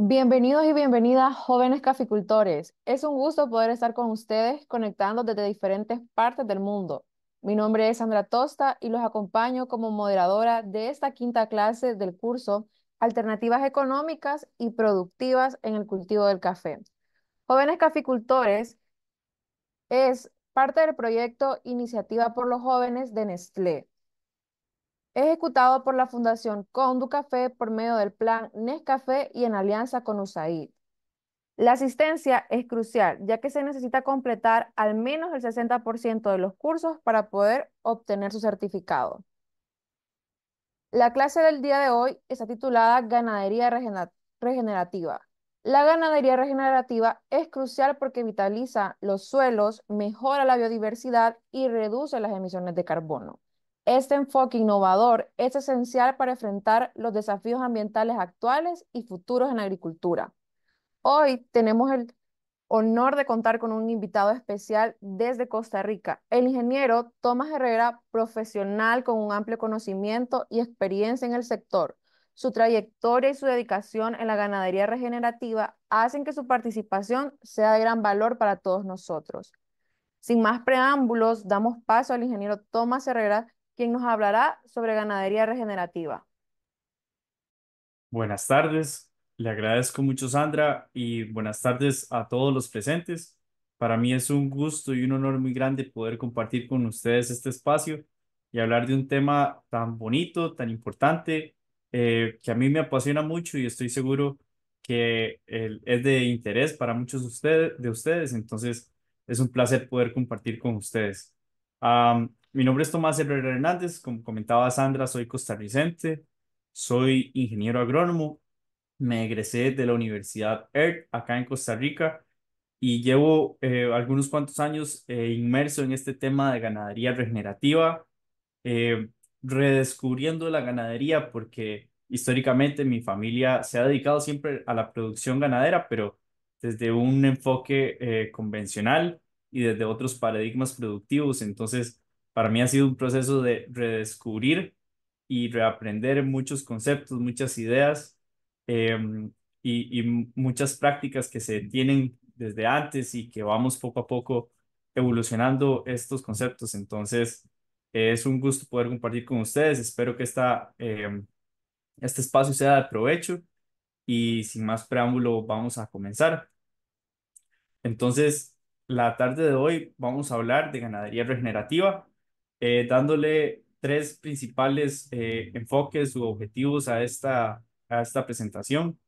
Bienvenidos y bienvenidas, jóvenes caficultores. Es un gusto poder estar con ustedes conectando desde diferentes partes del mundo. Mi nombre es Sandra Tosta y los acompaño como moderadora de esta quinta clase del curso Alternativas Económicas y Productivas en el Cultivo del Café. Jóvenes Caficultores es parte del proyecto Iniciativa por los Jóvenes de Nestlé, ejecutado por la Fundación Café por medio del plan Nescafé y en alianza con USAID. La asistencia es crucial, ya que se necesita completar al menos el 60% de los cursos para poder obtener su certificado. La clase del día de hoy está titulada Ganadería Regenerativa. La ganadería regenerativa es crucial porque vitaliza los suelos, mejora la biodiversidad y reduce las emisiones de carbono. Este enfoque innovador es esencial para enfrentar los desafíos ambientales actuales y futuros en agricultura. Hoy tenemos el honor de contar con un invitado especial desde Costa Rica, el ingeniero Tomás Herrera, profesional con un amplio conocimiento y experiencia en el sector. Su trayectoria y su dedicación en la ganadería regenerativa hacen que su participación sea de gran valor para todos nosotros. Sin más preámbulos, damos paso al ingeniero Tomás Herrera, quien nos hablará sobre ganadería regenerativa. Buenas tardes, le agradezco mucho Sandra y buenas tardes a todos los presentes. Para mí es un gusto y un honor muy grande poder compartir con ustedes este espacio y hablar de un tema tan bonito, tan importante, eh, que a mí me apasiona mucho y estoy seguro que es de interés para muchos de ustedes, de ustedes. Entonces, es un placer poder compartir con ustedes. Mi nombre es Tomás Herrera Hernández, como comentaba Sandra, soy costarricense, soy ingeniero agrónomo, me egresé de la Universidad ERT acá en Costa Rica y llevo eh, algunos cuantos años eh, inmerso en este tema de ganadería regenerativa, eh, redescubriendo la ganadería porque históricamente mi familia se ha dedicado siempre a la producción ganadera, pero desde un enfoque convencional y desde otros paradigmas productivos. Entonces, para mí ha sido un proceso de redescubrir y reaprender muchos conceptos, muchas ideas em, y, muchas prácticas que se tienen desde antes y que vamos poco a poco evolucionando estos conceptos. Entonces, es un gusto poder compartir con ustedes. Espero que esta, em, este espacio sea de provecho y sin más preámbulo vamos a comenzar. Entonces, la tarde de hoy vamos a hablar de ganadería regenerativa eh, dándole tres principales eh, enfoques u objetivos a esta, a esta presentación.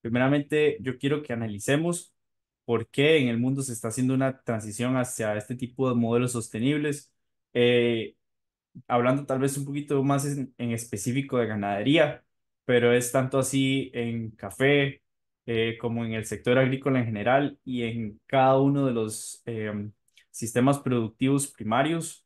Primeramente, yo quiero que analicemos por qué en el mundo se está haciendo una transición hacia este tipo de modelos sostenibles. Eh, hablando tal vez un poquito más en, específico de ganadería, pero es tanto así en café como en el sector agrícola en general y en cada uno de los sistemas productivos primarios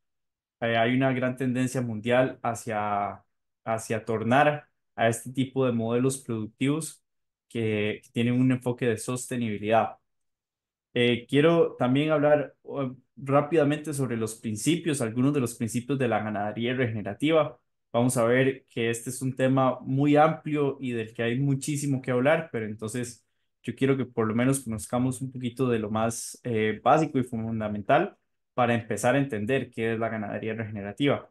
eh, hay una gran tendencia mundial hacia, hacia tornar a este tipo de modelos productivos que, tienen un enfoque de sostenibilidad. Eh, quiero también hablar rápidamente sobre los principios, algunos de los principios de la ganadería regenerativa. Vamos a ver que este es un tema muy amplio y del que hay muchísimo que hablar, pero entonces yo quiero que por lo menos conozcamos un poquito de lo más eh, básico y fundamental para empezar a entender qué es la ganadería regenerativa.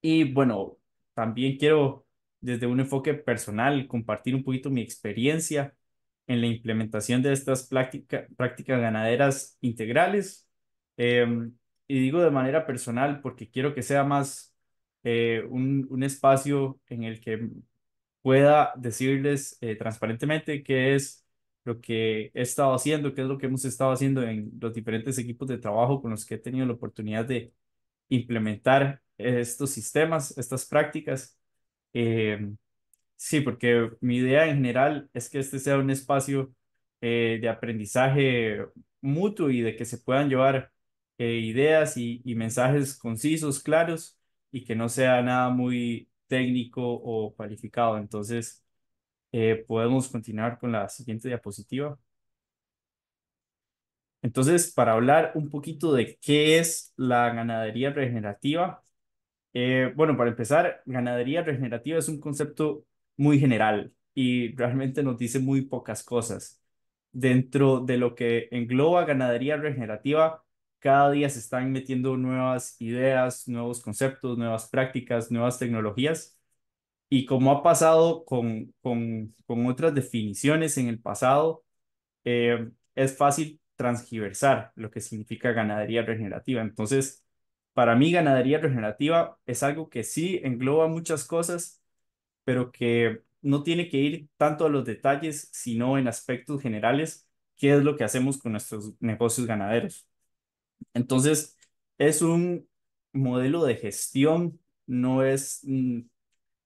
Y bueno, también quiero desde un enfoque personal compartir un poquito mi experiencia en la implementación de estas prácticas ganaderas integrales. Em, y digo de manera personal porque quiero que sea más eh, un, espacio en el que pueda decirles eh, transparentemente qué es lo que he estado haciendo, qué es lo que hemos estado haciendo en los diferentes equipos de trabajo con los que he tenido la oportunidad de implementar estos sistemas, estas prácticas. Eh, sí, porque mi idea en general es que este sea un espacio eh, de aprendizaje mutuo y de que se puedan llevar eh, ideas y, y mensajes concisos, claros y que no sea nada muy técnico o cualificado. Entonces, eh, podemos continuar con la siguiente diapositiva. Entonces, para hablar un poquito de qué es la ganadería regenerativa, eh, bueno, para empezar, ganadería regenerativa es un concepto muy general y realmente nos dice muy pocas cosas. Dentro de lo que engloba ganadería regenerativa, cada día se están metiendo nuevas ideas, nuevos conceptos, nuevas prácticas, nuevas tecnologías y como ha pasado con, con, otras definiciones en el pasado, eh, es fácil transgiversar lo que significa ganadería regenerativa. Entonces, para mí ganadería regenerativa es algo que sí engloba muchas cosas, pero que no tiene que ir tanto a los detalles, sino en aspectos generales, qué es lo que hacemos con nuestros negocios ganaderos. Entonces, es un modelo de gestión, no es mm,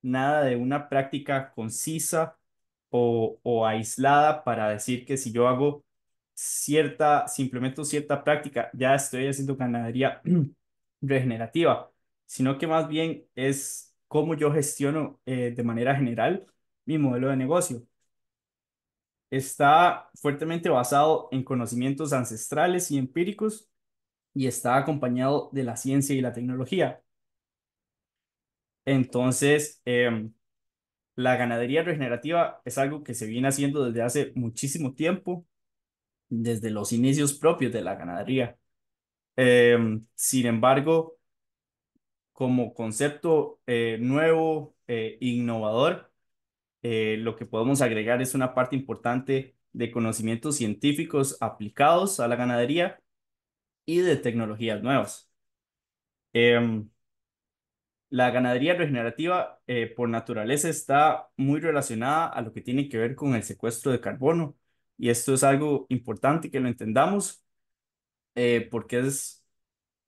nada de una práctica concisa o, aislada para decir que si yo hago cierta, simplemente cierta práctica, ya estoy haciendo ganadería regenerativa, sino que más bien es cómo yo gestiono eh, de manera general mi modelo de negocio. Está fuertemente basado en conocimientos ancestrales y empíricos y está acompañado de la ciencia y la tecnología. Entonces, em, la ganadería regenerativa es algo que se viene haciendo desde hace muchísimo tiempo, desde los inicios propios de la ganadería. Em, sin embargo, como concepto eh, nuevo, e innovador, eh, lo que podemos agregar es una parte importante de conocimientos científicos aplicados a la ganadería y de tecnologías nuevas. Em, la ganadería regenerativa eh, por naturaleza está muy relacionada a lo que tiene que ver con el secuestro de carbono y esto es algo importante que lo entendamos eh, porque es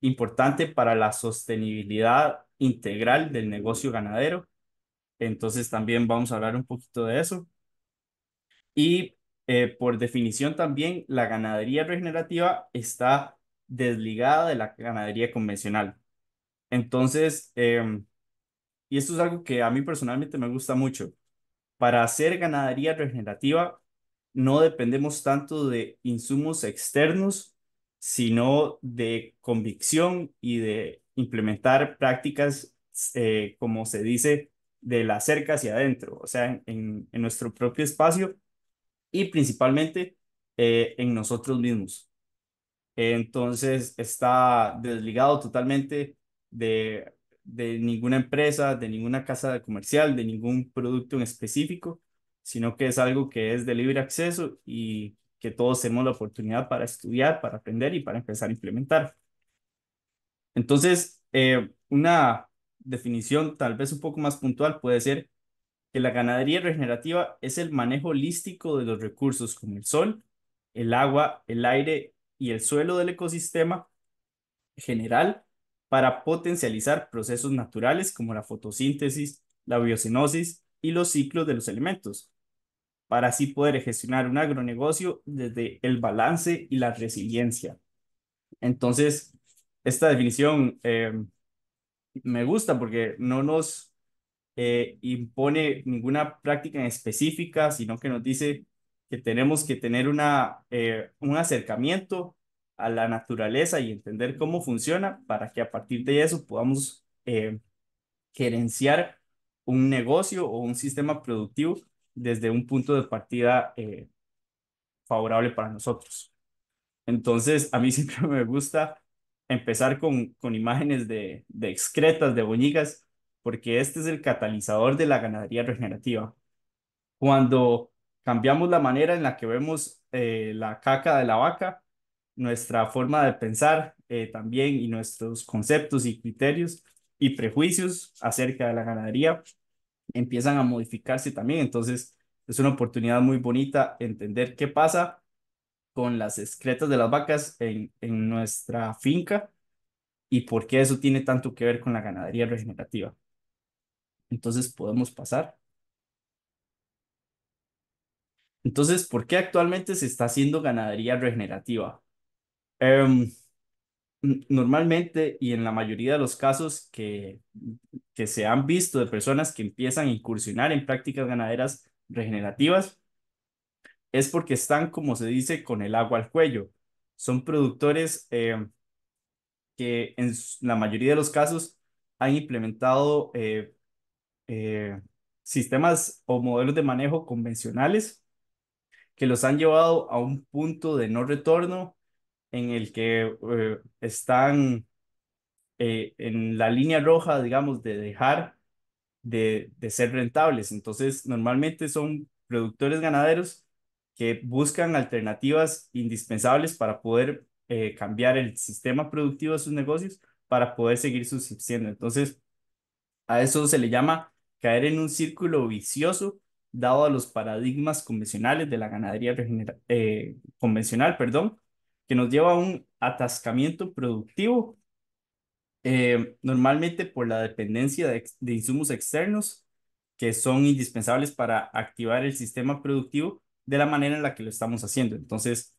importante para la sostenibilidad integral del negocio ganadero. Entonces también vamos a hablar un poquito de eso. Y eh, por definición también la ganadería regenerativa está desligada de la ganadería convencional. Entonces, em, y esto es algo que a mí personalmente me gusta mucho. Para hacer ganadería regenerativa, no dependemos tanto de insumos externos, sino de convicción y de implementar prácticas, eh, como se dice, de la cerca hacia adentro, o sea, en, nuestro propio espacio y principalmente eh, en nosotros mismos. Entonces, está desligado totalmente de, de ninguna empresa, de ninguna casa comercial, de ningún producto en específico, sino que es algo que es de libre acceso y que todos tenemos la oportunidad para estudiar, para aprender y para empezar a implementar. Entonces, eh, una definición tal vez un poco más puntual puede ser que la ganadería regenerativa es el manejo holístico de los recursos como el sol, el agua, el aire y el suelo del ecosistema general para potencializar procesos naturales como la fotosíntesis, la biocenosis y los ciclos de los elementos, para así poder gestionar un agronegocio desde el balance y la resiliencia. Entonces, esta definición eh, me gusta porque no nos eh, impone ninguna práctica específica, sino que nos dice que tenemos que tener una, eh, un acercamiento a la naturaleza y entender cómo funciona para que a partir de eso podamos eh, gerenciar un negocio o un sistema productivo desde un punto de partida eh, favorable para nosotros. Entonces, a mí siempre me gusta empezar con, con imágenes de, excretas, de boñigas, porque este es el catalizador de la ganadería regenerativa. Cuando cambiamos la manera en la que vemos eh, la caca de la vaca nuestra forma de pensar eh, también y nuestros conceptos y criterios y prejuicios acerca de la ganadería empiezan a modificarse también. Entonces, es una oportunidad muy bonita entender qué pasa con las excretas de las vacas en, en nuestra finca y por qué eso tiene tanto que ver con la ganadería regenerativa. Entonces, podemos pasar. Entonces, ¿por qué actualmente se está haciendo ganadería regenerativa? Em, normalmente y en la mayoría de los casos que, que se han visto de personas que empiezan a incursionar en prácticas ganaderas regenerativas, es porque están, como se dice, con el agua al cuello. Son productores em, que en la mayoría de los casos han implementado eh, eh, sistemas o modelos de manejo convencionales que los han llevado a un punto de no retorno en el que eh, están eh, en la línea roja, digamos, de dejar de, ser rentables. Entonces, normalmente son productores ganaderos que buscan alternativas indispensables para poder eh, cambiar el sistema productivo de sus negocios para poder seguir subsistiendo. Entonces, a eso se le llama caer en un círculo vicioso dado a los paradigmas convencionales de la ganadería convencional, perdón, que nos lleva a un atascamiento productivo, eh, normalmente por la dependencia de, insumos externos que son indispensables para activar el sistema productivo de la manera en la que lo estamos haciendo. Entonces,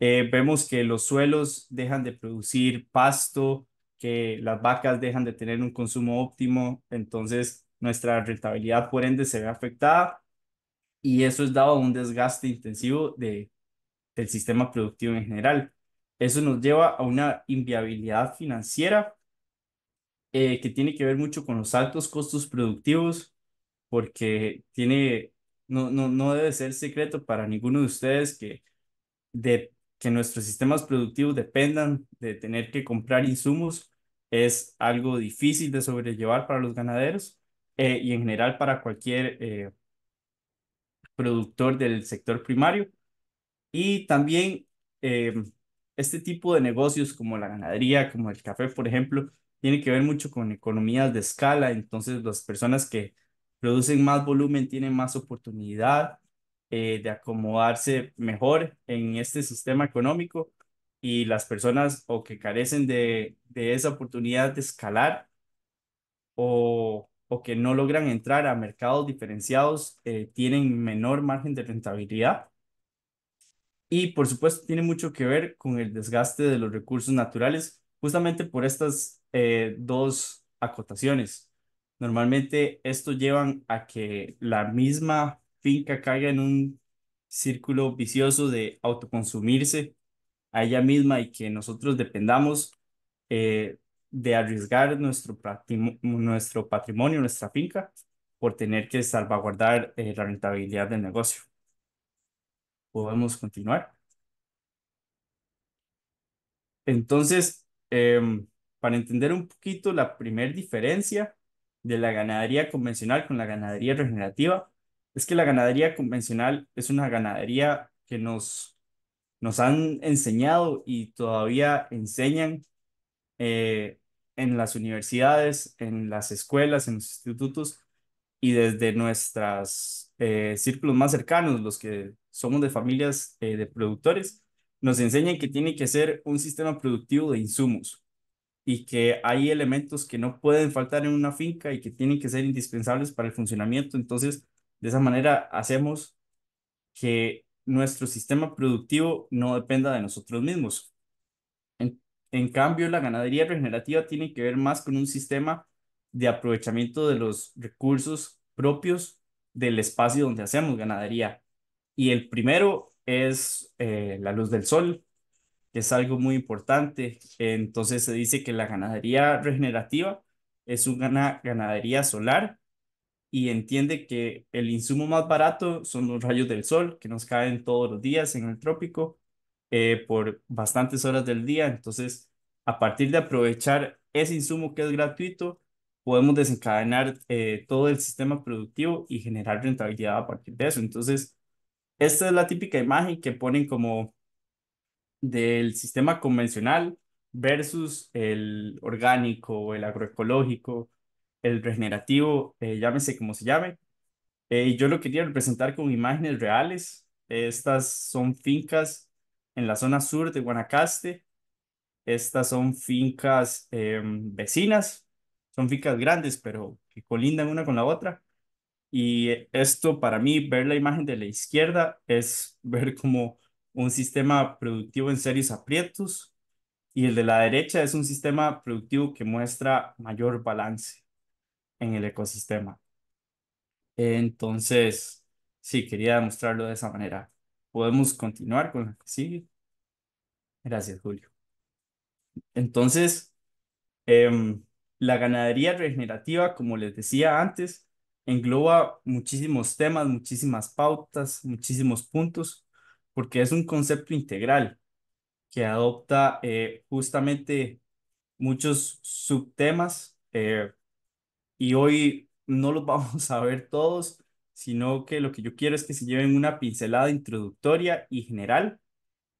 eh, vemos que los suelos dejan de producir pasto, que las vacas dejan de tener un consumo óptimo, entonces nuestra rentabilidad por ende se ve afectada y eso es dado a un desgaste intensivo de, del sistema productivo en general. Eso nos lleva a una inviabilidad financiera eh, que tiene que ver mucho con los altos costos productivos, porque tiene, no, no, no debe ser secreto para ninguno de ustedes que, de, que nuestros sistemas productivos dependan de tener que comprar insumos. Es algo difícil de sobrellevar para los ganaderos eh, y en general para cualquier eh, productor del sector primario. Y también este tipo de negocios como la ganadería, como el café, por ejemplo, tiene que ver mucho con economías de escala, entonces las personas que producen más volumen tienen más oportunidad eh, de acomodarse mejor en este sistema económico y las personas o que carecen de, esa oportunidad de escalar o, que no logran entrar a mercados diferenciados eh, tienen menor margen de rentabilidad y por supuesto tiene mucho que ver con el desgaste de los recursos naturales, justamente por estas eh, dos acotaciones. Normalmente esto llevan a que la misma finca caiga en un círculo vicioso de autoconsumirse a ella misma y que nosotros dependamos eh, de arriesgar nuestro, nuestro patrimonio, nuestra finca, por tener que salvaguardar eh, la rentabilidad del negocio podemos continuar. Entonces, em, para entender un poquito la primera diferencia de la ganadería convencional con la ganadería regenerativa, es que la ganadería convencional es una ganadería que nos, nos han enseñado y todavía enseñan eh, en las universidades, en las escuelas, en los institutos y desde nuestros eh, círculos más cercanos, los que somos de familias eh, de productores, nos enseñan que tiene que ser un sistema productivo de insumos y que hay elementos que no pueden faltar en una finca y que tienen que ser indispensables para el funcionamiento. Entonces, de esa manera hacemos que nuestro sistema productivo no dependa de nosotros mismos. En, en cambio, la ganadería regenerativa tiene que ver más con un sistema de aprovechamiento de los recursos propios del espacio donde hacemos ganadería y el primero es eh, la luz del sol, que es algo muy importante. Entonces se dice que la ganadería regenerativa es una ganadería solar y entiende que el insumo más barato son los rayos del sol que nos caen todos los días en el trópico eh, por bastantes horas del día. Entonces, a partir de aprovechar ese insumo que es gratuito, podemos desencadenar eh, todo el sistema productivo y generar rentabilidad a partir de eso. Entonces, esta es la típica imagen que ponen como del sistema convencional versus el orgánico, el agroecológico, el regenerativo, eh, llámese como se llame. Eh, yo lo quería representar con imágenes reales. Estas son fincas en la zona sur de Guanacaste. Estas son fincas em, vecinas. Son fincas grandes, pero que colindan una con la otra. Y esto para mí, ver la imagen de la izquierda es ver como un sistema productivo en serios aprietos y el de la derecha es un sistema productivo que muestra mayor balance en el ecosistema. Entonces, sí, quería demostrarlo de esa manera. Podemos continuar con la que sigue. Gracias, Julio. Entonces, em, la ganadería regenerativa, como les decía antes, engloba muchísimos temas, muchísimas pautas, muchísimos puntos, porque es un concepto integral que adopta eh, justamente muchos subtemas eh, y hoy no los vamos a ver todos, sino que lo que yo quiero es que se lleven una pincelada introductoria y general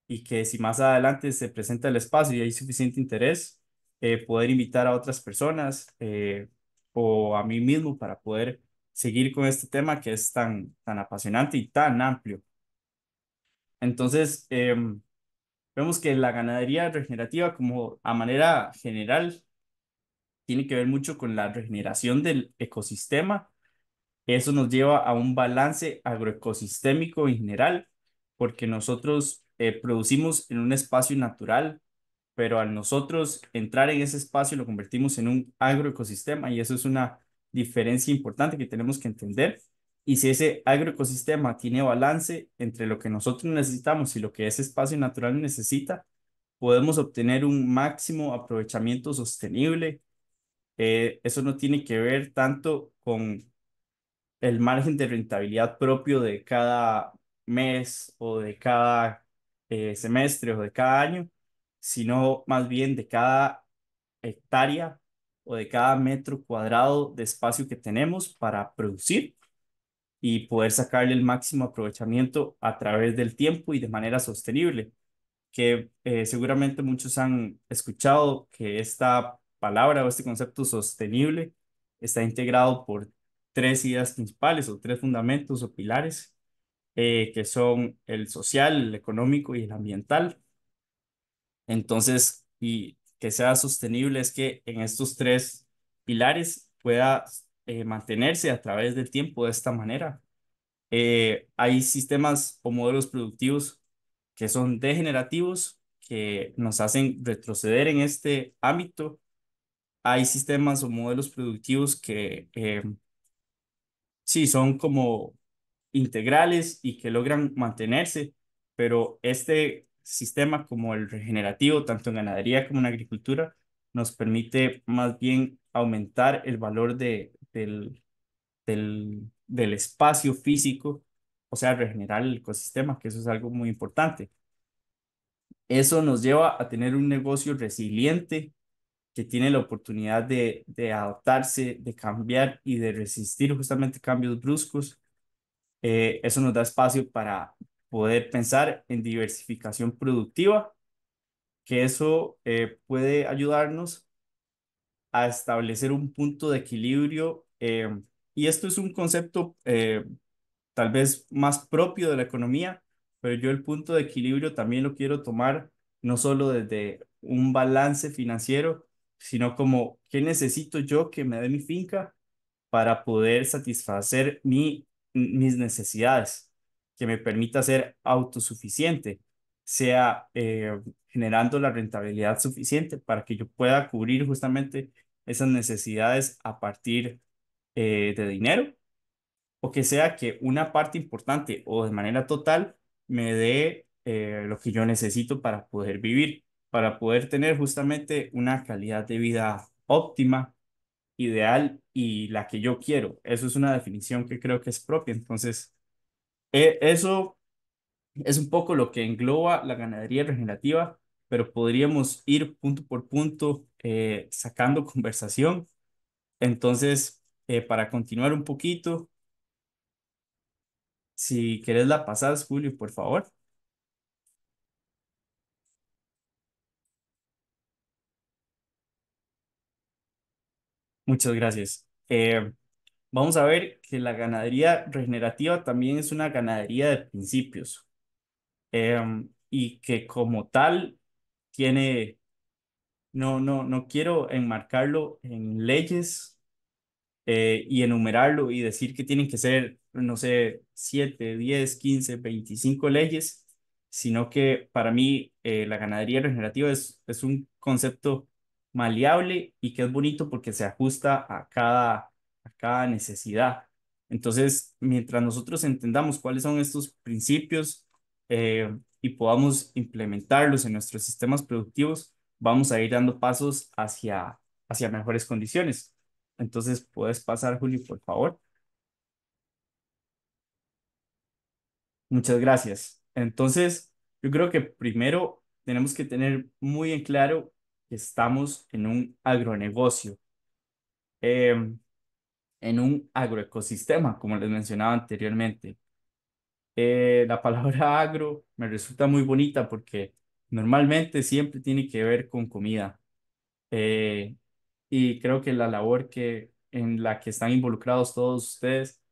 y que si más adelante se presenta el espacio y hay suficiente interés, eh, poder invitar a otras personas o a mí mismo para poder seguir con este tema que es tan, tan apasionante y tan amplio. Entonces, em, vemos que la ganadería regenerativa, como a manera general, tiene que ver mucho con la regeneración del ecosistema. Eso nos lleva a un balance agroecosistémico en general, porque nosotros eh, producimos en un espacio natural, pero al nosotros entrar en ese espacio lo convertimos en un agroecosistema y eso es una diferencia importante que tenemos que entender y si ese agroecosistema tiene balance entre lo que nosotros necesitamos y lo que ese espacio natural necesita, podemos obtener un máximo aprovechamiento sostenible. Eh, eso no tiene que ver tanto con el margen de rentabilidad propio de cada mes o de cada eh, semestre o de cada año, sino más bien de cada hectárea o de cada metro cuadrado de espacio que tenemos para producir y poder sacarle el máximo aprovechamiento a través del tiempo y de manera sostenible, que eh, seguramente muchos han escuchado que esta palabra o este concepto sostenible está integrado por tres ideas principales o tres fundamentos o pilares, eh, que son el social, el económico y el ambiental. Entonces, y sea sostenible es que en estos tres pilares pueda eh, mantenerse a través del tiempo de esta manera. Eh, hay sistemas o modelos productivos que son degenerativos, que nos hacen retroceder en este ámbito. Hay sistemas o modelos productivos que eh, sí son como integrales y que logran mantenerse, pero este sistemas como el regenerativo, tanto en ganadería como en agricultura, nos permite más bien aumentar el valor de, del, del, del espacio físico, o sea, regenerar el ecosistema, que eso es algo muy importante. Eso nos lleva a tener un negocio resiliente que tiene la oportunidad de, de adaptarse, de cambiar y de resistir justamente cambios bruscos. Eh, eso nos da espacio para, poder pensar en diversificación productiva, que eso eh, puede ayudarnos a establecer un punto de equilibrio. Eh, y esto es un concepto eh, tal vez más propio de la economía, pero yo el punto de equilibrio también lo quiero tomar no solo desde un balance financiero, sino como qué necesito yo que me dé mi finca para poder satisfacer mi, mis necesidades que me permita ser autosuficiente, sea eh, generando la rentabilidad suficiente para que yo pueda cubrir justamente esas necesidades a partir eh, de dinero, o que sea que una parte importante o de manera total me dé eh, lo que yo necesito para poder vivir, para poder tener justamente una calidad de vida óptima, ideal y la que yo quiero. Eso es una definición que creo que es propia. Entonces, e, eso es un poco lo que engloba la ganadería regenerativa, pero podríamos ir punto por punto eh, sacando conversación. Entonces, eh, para continuar un poquito, si querés la pasás, Julio, por favor. Muchas gracias. Eh, vamos a ver que la ganadería regenerativa también es una ganadería de principios em, y que como tal tiene, no, no, no quiero enmarcarlo en leyes eh, y enumerarlo y decir que tienen que ser, no sé, 7, 10, 15, 25 leyes, sino que para mí eh, la ganadería regenerativa es, es un concepto maleable y que es bonito porque se ajusta a cada a cada necesidad. Entonces, mientras nosotros entendamos cuáles son estos principios eh, y podamos implementarlos en nuestros sistemas productivos, vamos a ir dando pasos hacia, hacia mejores condiciones. Entonces, puedes pasar, Julio, por favor. Muchas gracias. Entonces, yo creo que primero tenemos que tener muy en claro que estamos en un agronegocio. Eh, en un agroecosistema, como les mencionaba anteriormente. Eh, la palabra agro me resulta muy bonita porque normalmente siempre tiene que ver con comida. Eh, y creo que la labor que, en la que están involucrados todos ustedes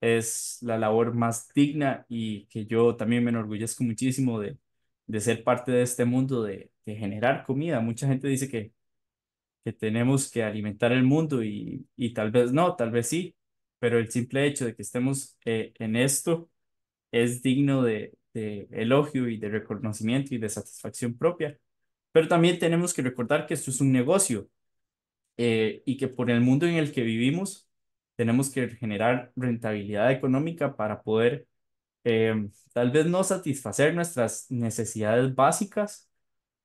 es la labor más digna y que yo también me enorgullezco muchísimo de, de ser parte de este mundo de, de generar comida. Mucha gente dice que que tenemos que alimentar el mundo y, tal vez no, tal vez sí, pero el simple hecho de que estemos eh, en esto es digno de, elogio y de reconocimiento y de satisfacción propia. Pero también tenemos que recordar que esto es un negocio eh, y que por el mundo en el que vivimos tenemos que generar rentabilidad económica para poder eh, tal vez no satisfacer nuestras necesidades básicas,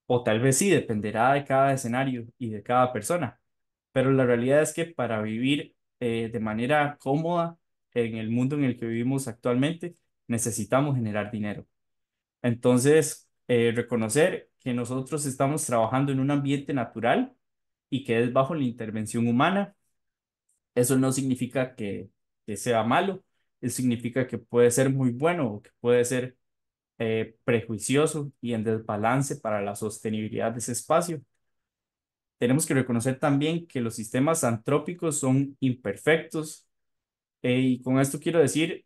o tal vez sí, dependerá de cada escenario y de cada persona. Pero la realidad es que para vivir eh, de manera cómoda en el mundo en el que vivimos actualmente, necesitamos generar dinero. Entonces, eh, reconocer que nosotros estamos trabajando en un ambiente natural y que es bajo la intervención humana, eso no significa que, que sea malo, eh, significa que puede ser muy bueno o que puede ser eh, prejuicioso y en desbalance para la sostenibilidad de ese espacio. Tenemos que reconocer también que los sistemas antrópicos son imperfectos eh, y con esto quiero decir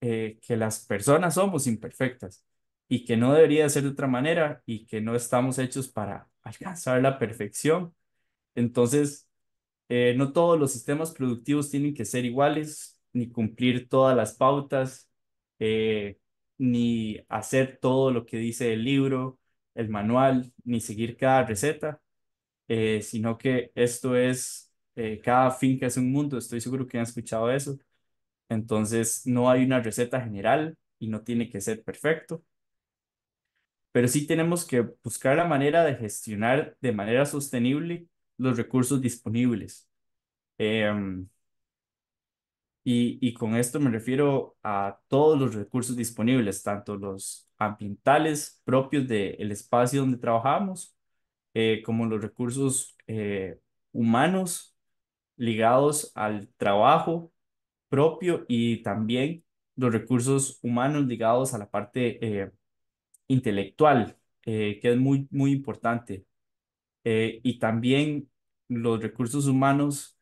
eh, que las personas somos imperfectas y que no debería ser de otra manera y que no estamos hechos para alcanzar la perfección. Entonces, no todos los sistemas productivos tienen que ser iguales ni cumplir todas las pautas. Eh, ni hacer todo lo que dice el libro, el manual, ni seguir cada receta, eh, sino que esto es, eh, cada finca es un mundo, estoy seguro que han escuchado eso. Entonces, no hay una receta general y no tiene que ser perfecto, pero sí tenemos que buscar la manera de gestionar de manera sostenible los recursos disponibles. Em, y, y, con esto me refiero a todos los recursos disponibles, tanto los ambientales propios del espacio donde trabajamos, eh, como los recursos eh, humanos ligados al trabajo propio y también los recursos humanos ligados a la parte eh, intelectual, que es muy, muy importante. y también los recursos humanos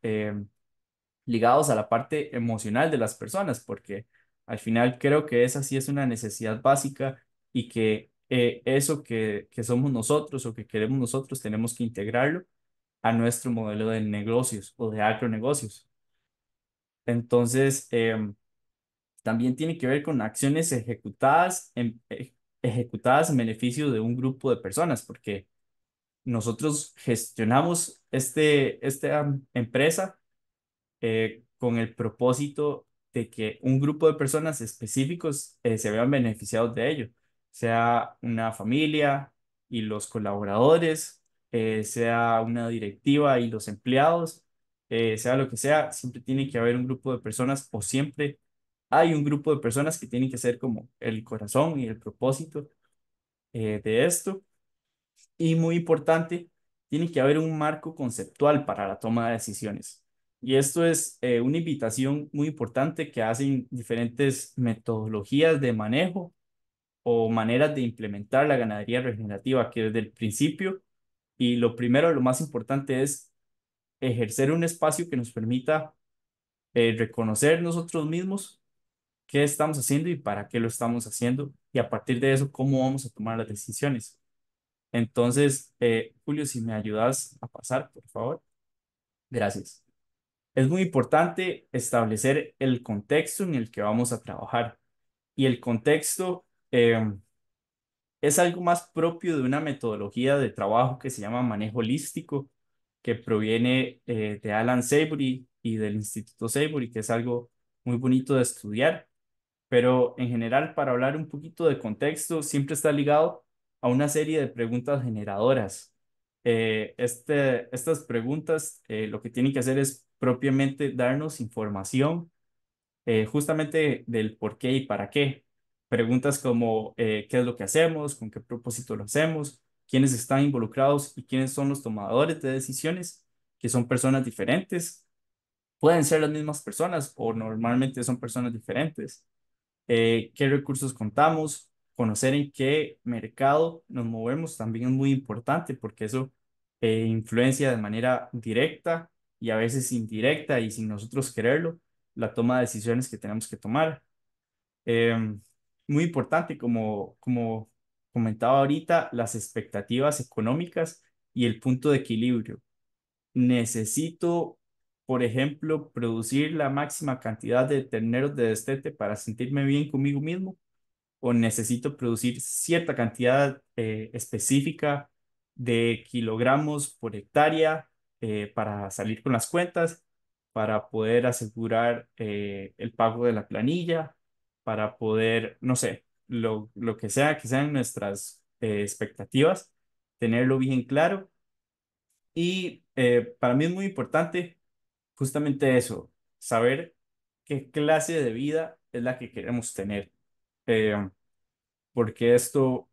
ligados a la parte emocional de las personas, porque al final creo que esa sí es una necesidad básica y que eh, eso que, que somos nosotros o que queremos nosotros tenemos que integrarlo a nuestro modelo de negocios o de agronegocios. Entonces, em, también tiene que ver con acciones ejecutadas en, eh, ejecutadas en beneficio de un grupo de personas, porque nosotros gestionamos este, esta empresa eh, con el propósito de que un grupo de personas específicos eh, se vean beneficiados de ello, sea una familia y los colaboradores, eh, sea una directiva y los empleados, sea lo que sea, siempre tiene que haber un grupo de personas o siempre hay un grupo de personas que tienen que ser como el corazón y el propósito de esto. Y muy importante, tiene que haber un marco conceptual para la toma de decisiones. Y esto es eh, una invitación muy importante que hacen diferentes metodologías de manejo o maneras de implementar la ganadería regenerativa, que desde el principio, y lo primero, lo más importante es ejercer un espacio que nos permita eh, reconocer nosotros mismos qué estamos haciendo y para qué lo estamos haciendo, y a partir de eso, cómo vamos a tomar las decisiones. Entonces, eh, Julio, si me ayudas a pasar, por favor. Gracias. Es muy importante establecer el contexto en el que vamos a trabajar. Y el contexto em, es algo más propio de una metodología de trabajo que se llama manejo holístico, que proviene eh, de Alan Savory y del Instituto sebury que es algo muy bonito de estudiar. Pero en general, para hablar un poquito de contexto, siempre está ligado a una serie de preguntas generadoras. Eh, este, estas preguntas eh, lo que tienen que hacer es propiamente darnos información eh, justamente del por qué y para qué. Preguntas como eh, qué es lo que hacemos, con qué propósito lo hacemos, quiénes están involucrados y quiénes son los tomadores de decisiones, que son personas diferentes. Pueden ser las mismas personas o normalmente son personas diferentes. Eh, qué recursos contamos, conocer en qué mercado nos movemos también es muy importante porque eso influencia de manera directa y a veces indirecta y sin nosotros quererlo, la toma de decisiones que tenemos que tomar. Em, muy importante, como, como comentaba ahorita, las expectativas económicas y el punto de equilibrio. Necesito, por ejemplo, producir la máxima cantidad de terneros de destete para sentirme bien conmigo mismo, o necesito producir cierta cantidad eh, específica de kilogramos por hectárea eh, para salir con las cuentas, para poder asegurar eh, el pago de la planilla, para poder, no sé, lo, que sea que sean nuestras eh, expectativas, tenerlo bien claro. Y para mí es muy importante justamente eso, saber qué clase de vida es la que queremos tener. porque esto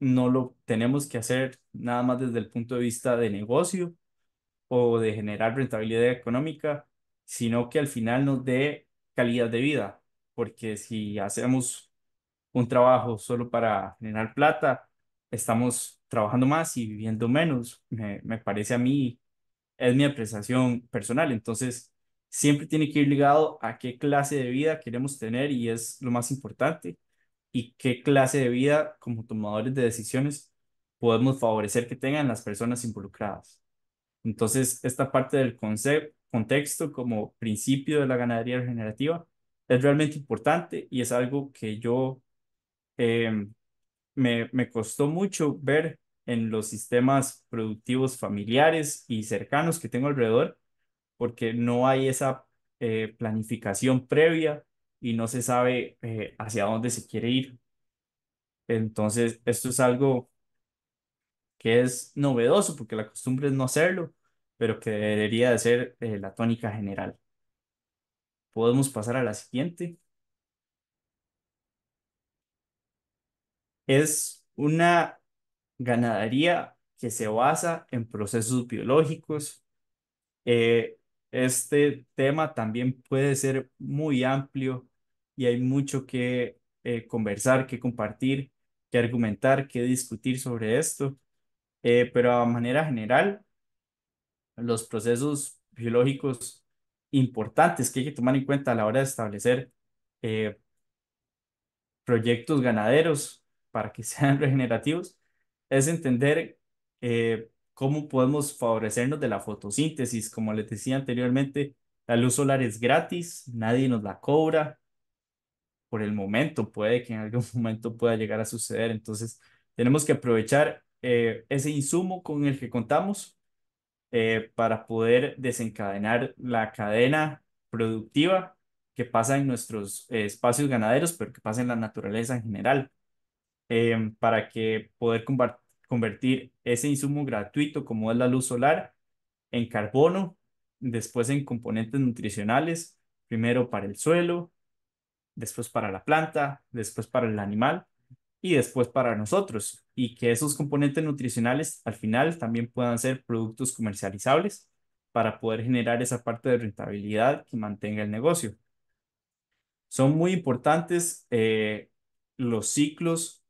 no lo tenemos que hacer nada más desde el punto de vista de negocio, o de generar rentabilidad económica, sino que al final nos dé calidad de vida, porque si hacemos un trabajo solo para generar plata, estamos trabajando más y viviendo menos, me, me parece a mí, es mi apreciación personal, entonces siempre tiene que ir ligado a qué clase de vida queremos tener y es lo más importante, y qué clase de vida como tomadores de decisiones podemos favorecer que tengan las personas involucradas. Entonces, esta parte del concepto, contexto como principio de la ganadería regenerativa es realmente importante y es algo que yo em, me, costó mucho ver en los sistemas productivos familiares y cercanos que tengo alrededor, porque no hay esa eh, planificación previa y no se sabe eh, hacia dónde se quiere ir. Entonces, esto es algo que es novedoso porque la costumbre es no hacerlo, pero que debería de ser eh, la tónica general. Podemos pasar a la siguiente. Es una ganadería que se basa en procesos biológicos. Eh, este tema también puede ser muy amplio y hay mucho que eh, conversar, que compartir, que argumentar, que discutir sobre esto. Eh, pero a manera general, los procesos biológicos importantes que hay que tomar en cuenta a la hora de establecer eh, proyectos ganaderos para que sean regenerativos es entender eh, cómo podemos favorecernos de la fotosíntesis. Como les decía anteriormente, la luz solar es gratis, nadie nos la cobra. Por el momento, puede que en algún momento pueda llegar a suceder. Entonces, tenemos que aprovechar eh, ese insumo con el que contamos eh, para poder desencadenar la cadena productiva que pasa en nuestros eh, espacios ganaderos, pero que pasa en la naturaleza en general, em, para que poder convertir ese insumo gratuito como es la luz solar en carbono, después en componentes nutricionales, primero para el suelo, después para la planta, después para el animal y después para nosotros y que esos componentes nutricionales al final también puedan ser productos comercializables para poder generar esa parte de rentabilidad que mantenga el negocio. Son muy importantes eh, los ciclos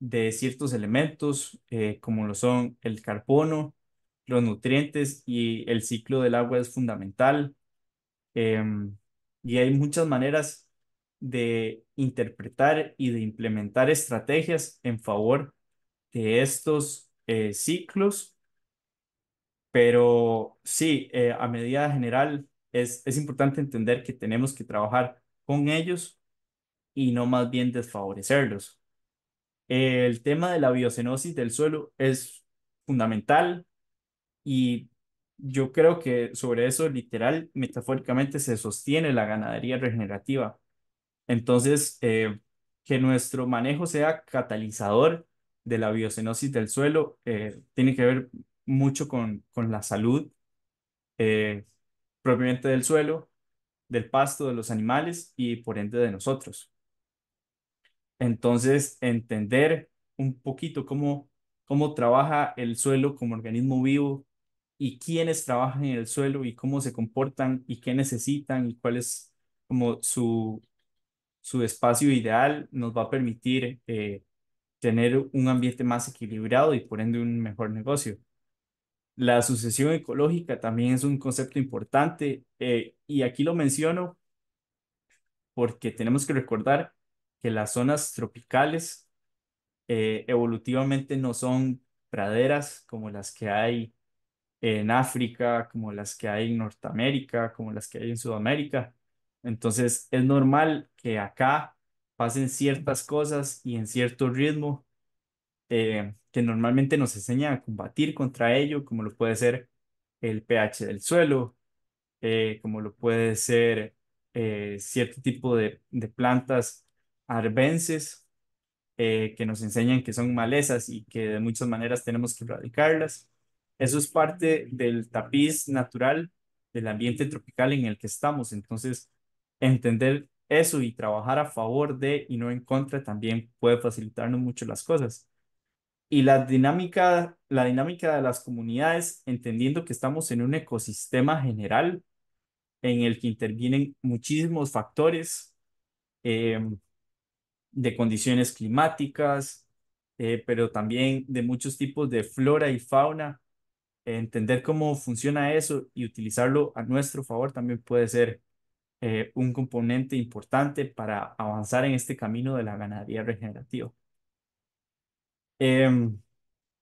de ciertos elementos, eh, como lo son el carbono, los nutrientes y el ciclo del agua es fundamental. Em, y hay muchas maneras de interpretar y de implementar estrategias en favor estos eh, ciclos, pero sí, eh, a medida general es, es importante entender que tenemos que trabajar con ellos y no más bien desfavorecerlos. El tema de la biocenosis del suelo es fundamental y yo creo que sobre eso literal, metafóricamente, se sostiene la ganadería regenerativa. Entonces, eh, que nuestro manejo sea catalizador de la biocenosis del suelo eh, tiene que ver mucho con, con la salud eh, propiamente del suelo, del pasto, de los animales y por ende de nosotros. Entonces, entender un poquito cómo, cómo trabaja el suelo como organismo vivo y quiénes trabajan en el suelo y cómo se comportan y qué necesitan y cuál es como su, su espacio ideal nos va a permitir eh, tener un ambiente más equilibrado y por ende un mejor negocio. La sucesión ecológica también es un concepto importante eh, y aquí lo menciono porque tenemos que recordar que las zonas tropicales eh, evolutivamente no son praderas como las que hay en África, como las que hay en Norteamérica, como las que hay en Sudamérica. Entonces es normal que acá pasen ciertas cosas y en cierto ritmo eh, que normalmente nos enseña a combatir contra ello, como lo puede ser el pH del suelo, eh, como lo puede ser eh, cierto tipo de, plantas arbences que nos enseñan que son malezas y que de muchas maneras tenemos que erradicarlas. Eso es parte del tapiz natural del ambiente tropical en el que estamos. Entonces, entender eso y trabajar a favor de y no en contra también puede facilitarnos mucho las cosas. Y la dinámica, la dinámica de las comunidades, entendiendo que estamos en un ecosistema general en el que intervienen muchísimos factores eh, de condiciones climáticas, eh, pero también de muchos tipos de flora y fauna. Entender cómo funciona eso y utilizarlo a nuestro favor también puede ser eh, un componente importante para avanzar en este camino de la ganadería regenerativa. Em,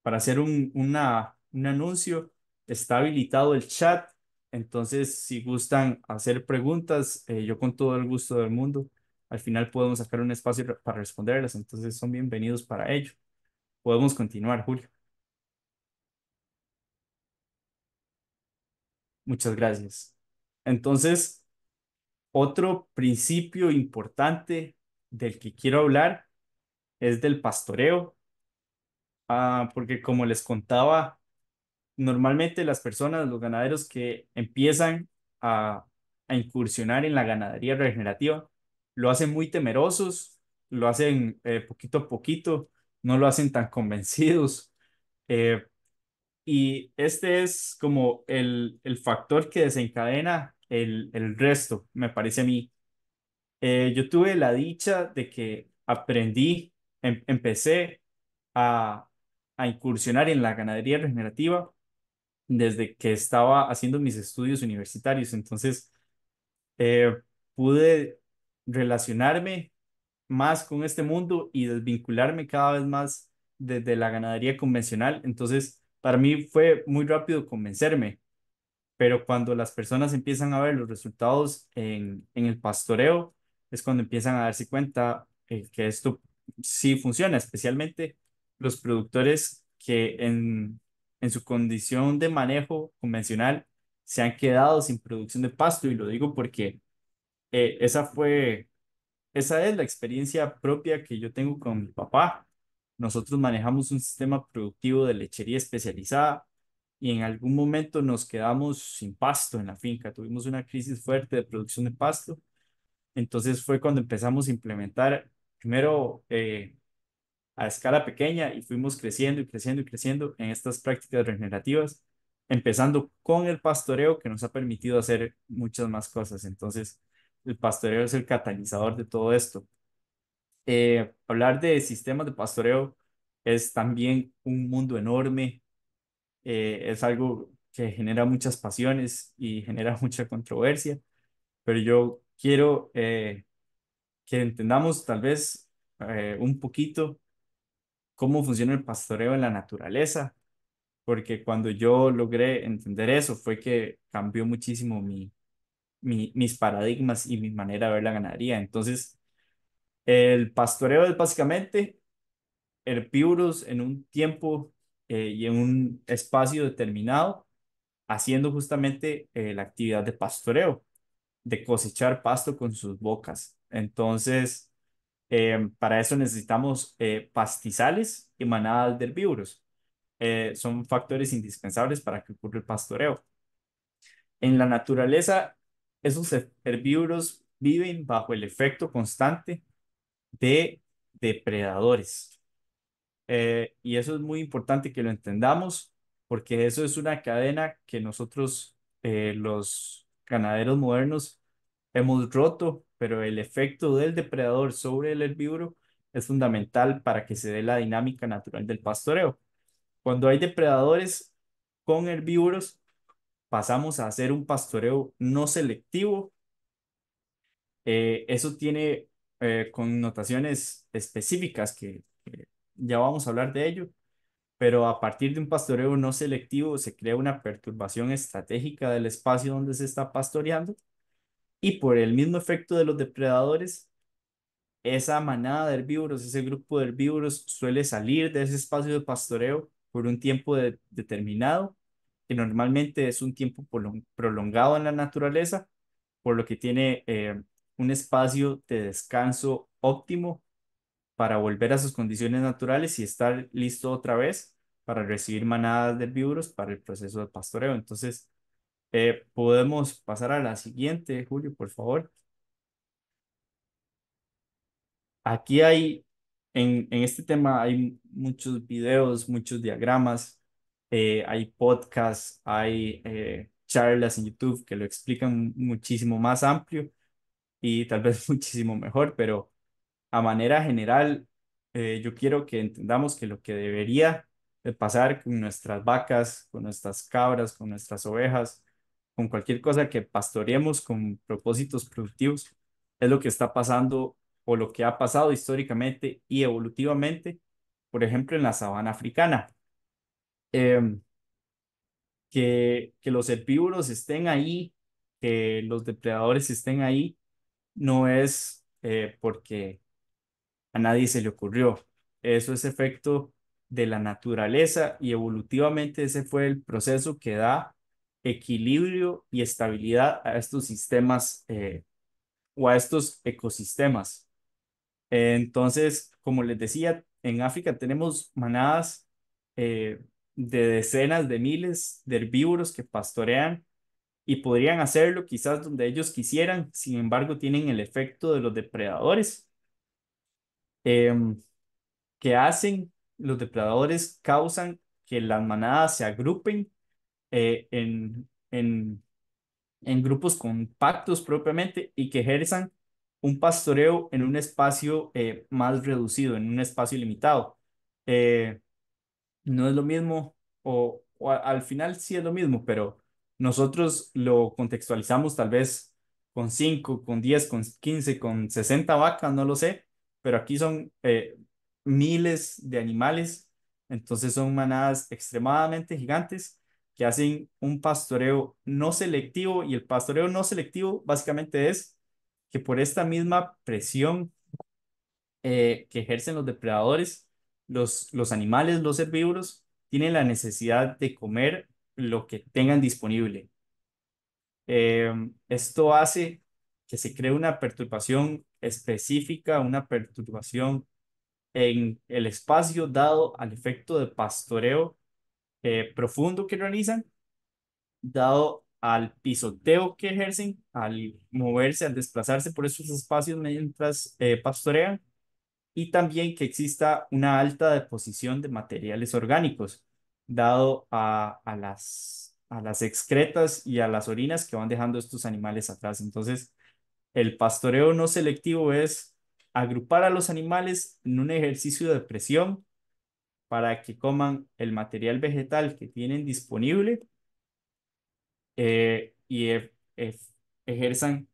para hacer un, una, un anuncio, está habilitado el chat, entonces si gustan hacer preguntas, eh, yo con todo el gusto del mundo, al final podemos sacar un espacio para responderlas, entonces son bienvenidos para ello. Podemos continuar, Julio. Muchas gracias. Entonces, otro principio importante del que quiero hablar es del pastoreo, ah, porque como les contaba, normalmente las personas, los ganaderos que empiezan a, incursionar en la ganadería regenerativa, lo hacen muy temerosos, lo hacen eh, poquito a poquito, no lo hacen tan convencidos. Eh, y este es como el factor que desencadena el, resto, me parece a mí. Eh, yo tuve la dicha de que aprendí, em, empecé a, incursionar en la ganadería regenerativa desde que estaba haciendo mis estudios universitarios. Entonces, eh, pude relacionarme más con este mundo y desvincularme cada vez más desde la ganadería convencional. Entonces, para mí fue muy rápido convencerme pero cuando las personas empiezan a ver los resultados en, el pastoreo, es cuando empiezan a darse cuenta eh, que esto sí funciona, especialmente los productores que en, su condición de manejo convencional se han quedado sin producción de pasto y lo digo porque eh, esa fue esa es la experiencia propia que yo tengo con mi papá. Nosotros manejamos un sistema productivo de lechería especializada y en algún momento nos quedamos sin pasto en la finca. Tuvimos una crisis fuerte de producción de pasto. Entonces fue cuando empezamos a implementar primero eh, a escala pequeña y fuimos creciendo y creciendo y creciendo en estas prácticas regenerativas, empezando con el pastoreo que nos ha permitido hacer muchas más cosas. Entonces, el pastoreo es el catalizador de todo esto. Eh, hablar de sistemas de pastoreo es también un mundo enorme eh, es algo que genera muchas pasiones y genera mucha controversia, pero yo quiero eh, que entendamos tal vez eh, un poquito cómo funciona el pastoreo en la naturaleza, porque cuando yo logré entender eso fue que cambió muchísimo mi, mis paradigmas y mi manera de ver la ganadería. Entonces, el pastoreo es básicamente herbívoros en un tiempo eh, y en un espacio determinado, haciendo justamente eh, la actividad de pastoreo, de cosechar pasto con sus bocas. Entonces, em, para eso necesitamos eh, pastizales y manadas de herbívoros. son factores indispensables para que ocurra el pastoreo. En la naturaleza, esos herbívoros viven bajo el efecto constante de depredadores. Eh, y eso es muy importante que lo entendamos, porque eso es una cadena que nosotros, eh, los ganaderos modernos, hemos roto, pero el efecto del depredador sobre el herbívoro es fundamental para que se dé la dinámica natural del pastoreo. Cuando hay depredadores con herbívoros, pasamos a hacer un pastoreo no selectivo. Eh, eso tiene connotaciones específicas que ya vamos a hablar de ello, pero a partir de un pastoreo no selectivo se crea una perturbación estratégica del espacio donde se está pastoreando y por el mismo efecto de los depredadores, esa manada de herbívoros, ese grupo de herbívoros suele salir de ese espacio de pastoreo por un tiempo determinado, que normalmente es un tiempo prolongado en la naturaleza, por lo que tiene eh, un espacio de descanso óptimo para volver a sus condiciones naturales y estar listo otra vez para recibir manadas de víboros para el proceso de pastoreo. Entonces, eh, podemos pasar a la siguiente, Julio, por favor. Aquí hay, en, en este tema hay muchos videos, muchos diagramas, eh, hay podcasts, hay eh, charlas en YouTube que lo explican muchísimo más amplio y tal vez muchísimo mejor, pero a manera general, eh, yo quiero que entendamos que lo que debería pasar con nuestras vacas, con nuestras cabras, con nuestras ovejas, con cualquier cosa que pastoreemos con propósitos productivos, es lo que está pasando o lo que ha pasado históricamente y evolutivamente, por ejemplo, en la sabana africana. Em, que, que los herbívoros estén ahí, que los depredadores estén ahí, no es eh, porque a nadie se le ocurrió. Eso es efecto de la naturaleza y evolutivamente ese fue el proceso que da equilibrio y estabilidad a estos sistemas eh, o a estos ecosistemas. Entonces, como les decía, en África tenemos manadas eh, de decenas de miles de herbívoros que pastorean y podrían hacerlo quizás donde ellos quisieran, sin embargo tienen el efecto de los depredadores Em, que hacen los depredadores causan que las manadas se agrupen eh, en, en, en grupos compactos propiamente y que ejerzan un pastoreo en un espacio eh, más reducido, en un espacio limitado. Eh, no es lo mismo, o, o, al final sí es lo mismo, pero nosotros lo contextualizamos tal vez con 5, con 10, con 15, con 60 vacas, no lo sé, pero aquí son eh, miles de animales, entonces son manadas extremadamente gigantes que hacen un pastoreo no selectivo y el pastoreo no selectivo básicamente es que por esta misma presión eh, que ejercen los depredadores, los, los animales, los herbívoros, tienen la necesidad de comer lo que tengan disponible. Eh, esto hace que se cree una perturbación específica, una perturbación en el espacio dado al efecto de pastoreo eh, profundo que realizan, dado al pisoteo que ejercen, al moverse, al desplazarse por esos espacios mientras eh, pastorean, y también que exista una alta deposición de materiales orgánicos, dado a, a las, a las excretas y a las orinas que van dejando estos animales atrás. Entonces, el pastoreo no selectivo es agrupar a los animales en un ejercicio de presión para que coman el material vegetal que tienen disponible eh, y e, e, ejerzan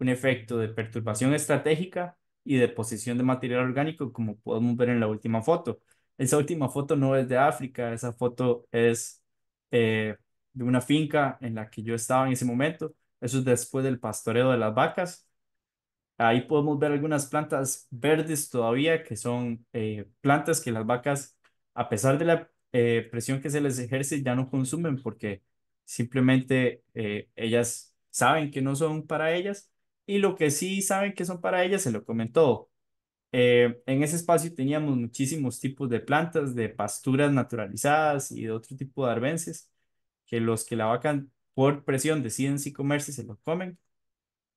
un efecto de perturbación estratégica y de posición de material orgánico, como podemos ver en la última foto. Esa última foto no es de África, esa foto es eh, de una finca en la que yo estaba en ese momento. Eso es después del pastoreo de las vacas. Ahí podemos ver algunas plantas verdes todavía, que son eh, plantas que las vacas, a pesar de la eh, presión que se les ejerce, ya no consumen porque simplemente eh, ellas saben que no son para ellas y lo que sí saben que son para ellas se lo comen todo. en ese espacio teníamos muchísimos tipos de plantas, de pasturas naturalizadas y de otro tipo de arbenses, que los que la vaca por presión deciden si comerse se lo comen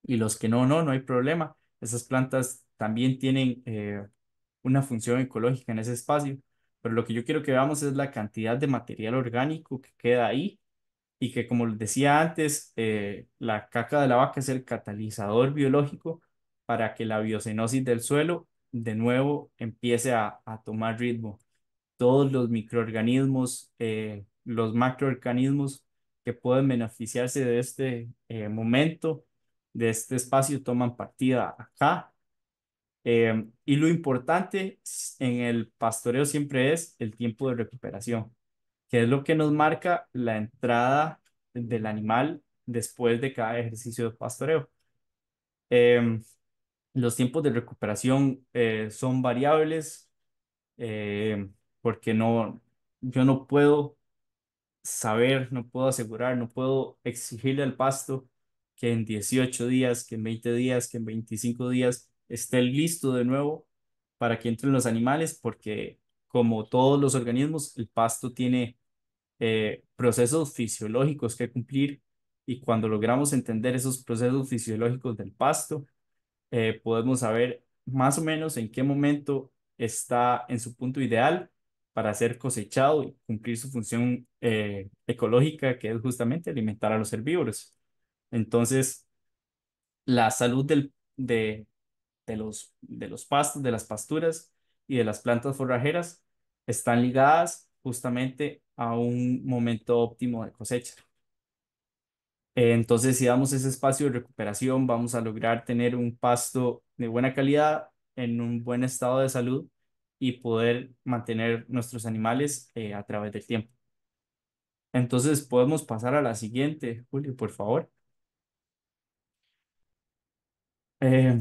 y los que no, no, no hay problema. Esas plantas también tienen eh, una función ecológica en ese espacio, pero lo que yo quiero que veamos es la cantidad de material orgánico que queda ahí y que, como les decía antes, eh, la caca de la vaca es el catalizador biológico para que la biocenosis del suelo de nuevo empiece a, tomar ritmo. Todos los microorganismos, eh, los macroorganismos que pueden beneficiarse de este momento, de este espacio toman partida acá. Em, y lo importante en el pastoreo siempre es el tiempo de recuperación, que es lo que nos marca la entrada del animal después de cada ejercicio de pastoreo. Em, los tiempos de recuperación eh, son variables em, porque no, yo no puedo saber, no puedo asegurar, no puedo exigirle al pasto que en 18 días, que en 20 días, que en 25 días esté listo de nuevo para que entren los animales, porque como todos los organismos, el pasto tiene eh, procesos fisiológicos que cumplir y cuando logramos entender esos procesos fisiológicos del pasto, eh, podemos saber más o menos en qué momento está en su punto ideal para ser cosechado y cumplir su función eh, ecológica, que es justamente alimentar a los herbívoros. Entonces, la salud de, de, los, pastos, de las pasturas y de las plantas forrajeras están ligadas justamente a un momento óptimo de cosecha. Entonces, si damos ese espacio de recuperación, vamos a lograr tener un pasto de buena calidad, en un buen estado de salud y poder mantener nuestros animales eh, a través del tiempo. Entonces, podemos pasar a la siguiente, Julio, por favor. Eh,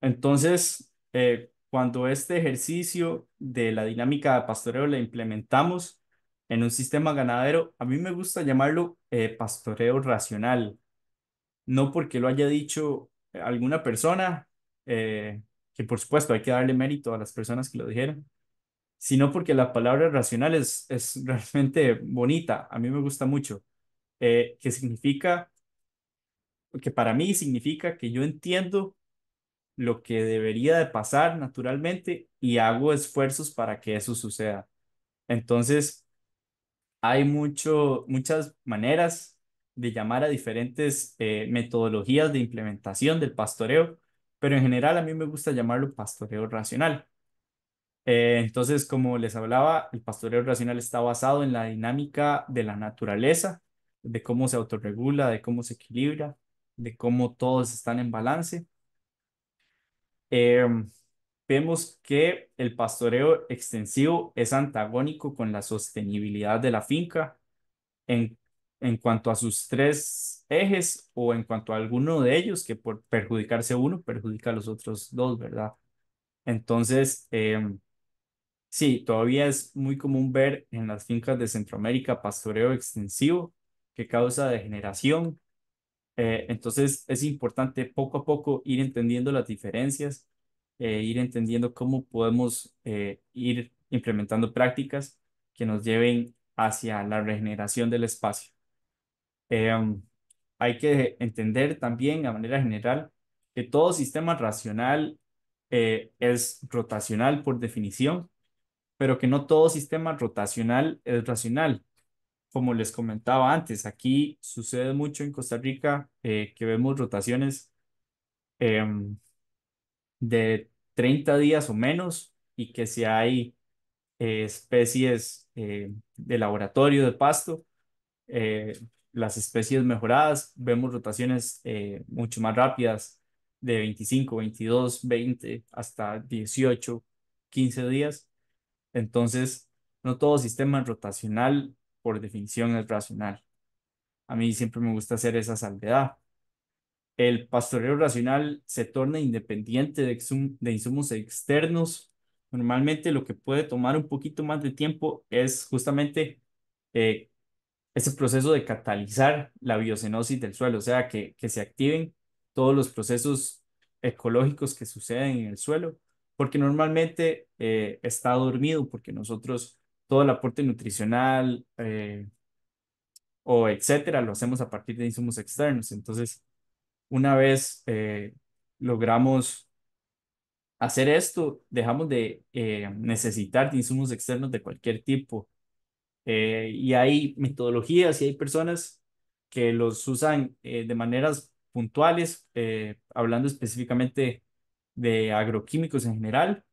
entonces, eh, cuando este ejercicio de la dinámica de pastoreo la implementamos en un sistema ganadero, a mí me gusta llamarlo eh, pastoreo racional, no porque lo haya dicho alguna persona, que por supuesto hay que darle mérito a las personas que lo dijeron, sino porque la palabra racional es, es realmente bonita, a mí me gusta mucho, eh, que significa que para mí significa que yo entiendo lo que debería de pasar naturalmente y hago esfuerzos para que eso suceda. Entonces, hay mucho, muchas maneras de llamar a diferentes eh, metodologías de implementación del pastoreo, pero en general a mí me gusta llamarlo pastoreo racional. Eh, entonces, como les hablaba, el pastoreo racional está basado en la dinámica de la naturaleza, de cómo se autorregula, de cómo se equilibra, de cómo todos están en balance. Em, vemos que el pastoreo extensivo es antagónico con la sostenibilidad de la finca en, en cuanto a sus tres ejes o en cuanto a alguno de ellos, que por perjudicarse uno perjudica a los otros dos, ¿verdad? Entonces, em, sí, todavía es muy común ver en las fincas de Centroamérica pastoreo extensivo que causa degeneración, eh, entonces es importante poco a poco ir entendiendo las diferencias, eh, ir entendiendo cómo podemos eh, ir implementando prácticas que nos lleven hacia la regeneración del espacio. Um, hay que entender también a manera general que todo sistema racional es rotacional por definición, pero que no todo sistema rotacional es racional como les comentaba antes, aquí sucede mucho en Costa Rica eh, que vemos rotaciones em, de 30 días o menos y que si hay eh, especies eh, de laboratorio de pasto, las especies mejoradas, vemos rotaciones mucho más rápidas de 25, 22, 20 hasta 18, 15 días. Entonces, no todo sistema rotacional por definición es racional. A mí siempre me gusta hacer esa salvedad. El pastoreo racional se torna independiente de, insumos externos. Normalmente lo que puede tomar un poquito más de tiempo es justamente eh, ese proceso de catalizar la biocenosis del suelo, o sea, que, se activen todos los procesos ecológicos que suceden en el suelo, porque normalmente eh, está dormido, porque nosotros todo el aporte nutricional eh, o etcétera, lo hacemos a partir de insumos externos. Entonces, una vez eh, logramos hacer esto, dejamos de eh, necesitar insumos externos de cualquier tipo. y hay metodologías y hay personas que los usan de maneras puntuales, hablando específicamente de agroquímicos en general,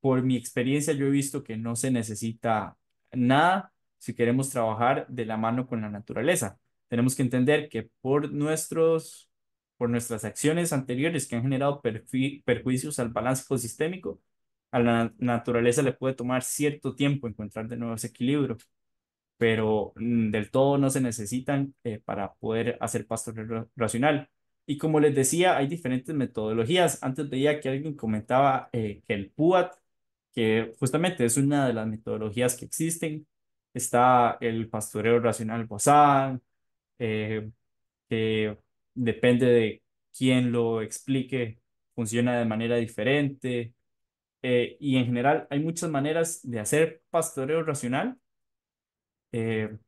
por mi experiencia yo he visto que no se necesita nada si queremos trabajar de la mano con la naturaleza. Tenemos que entender que por nuestros por nuestras acciones anteriores que han generado perjuicios al balance ecosistémico, a la naturaleza le puede tomar cierto tiempo encontrar de nuevo ese equilibrio, pero mm, del todo no se necesitan eh, para poder hacer pastoreo racional. Y como les decía, hay diferentes metodologías. Antes veía que alguien comentaba eh, que el PUAT, que justamente es una de las metodologías que existen. Está el pastoreo racional basal, eh, que depende de quién lo explique, funciona de manera diferente. Eh, y en general hay muchas maneras de hacer pastoreo racional,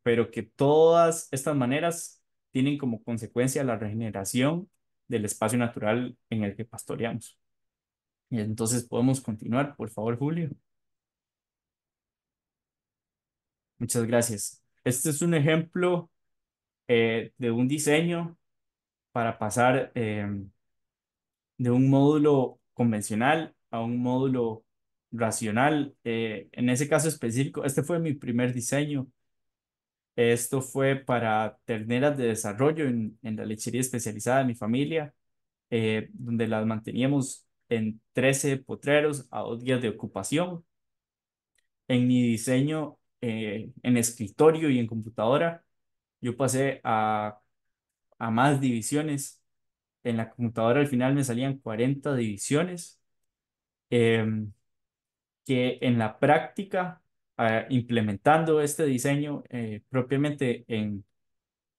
pero que todas estas maneras tienen como consecuencia la regeneración del espacio natural en el que pastoreamos. Y entonces podemos continuar, por favor, Julio. Muchas gracias. Este es un ejemplo eh, de un diseño para pasar em, de un módulo convencional a un módulo racional. Eh, en ese caso específico, este fue mi primer diseño esto fue para terneras de desarrollo en, la lechería especializada de mi familia, eh, donde las manteníamos en 13 potreros a dos días de ocupación. En mi diseño eh, en escritorio y en computadora, yo pasé a, más divisiones. En la computadora al final me salían 40 divisiones, em, que en la práctica Ah, implementando este diseño eh, propiamente en,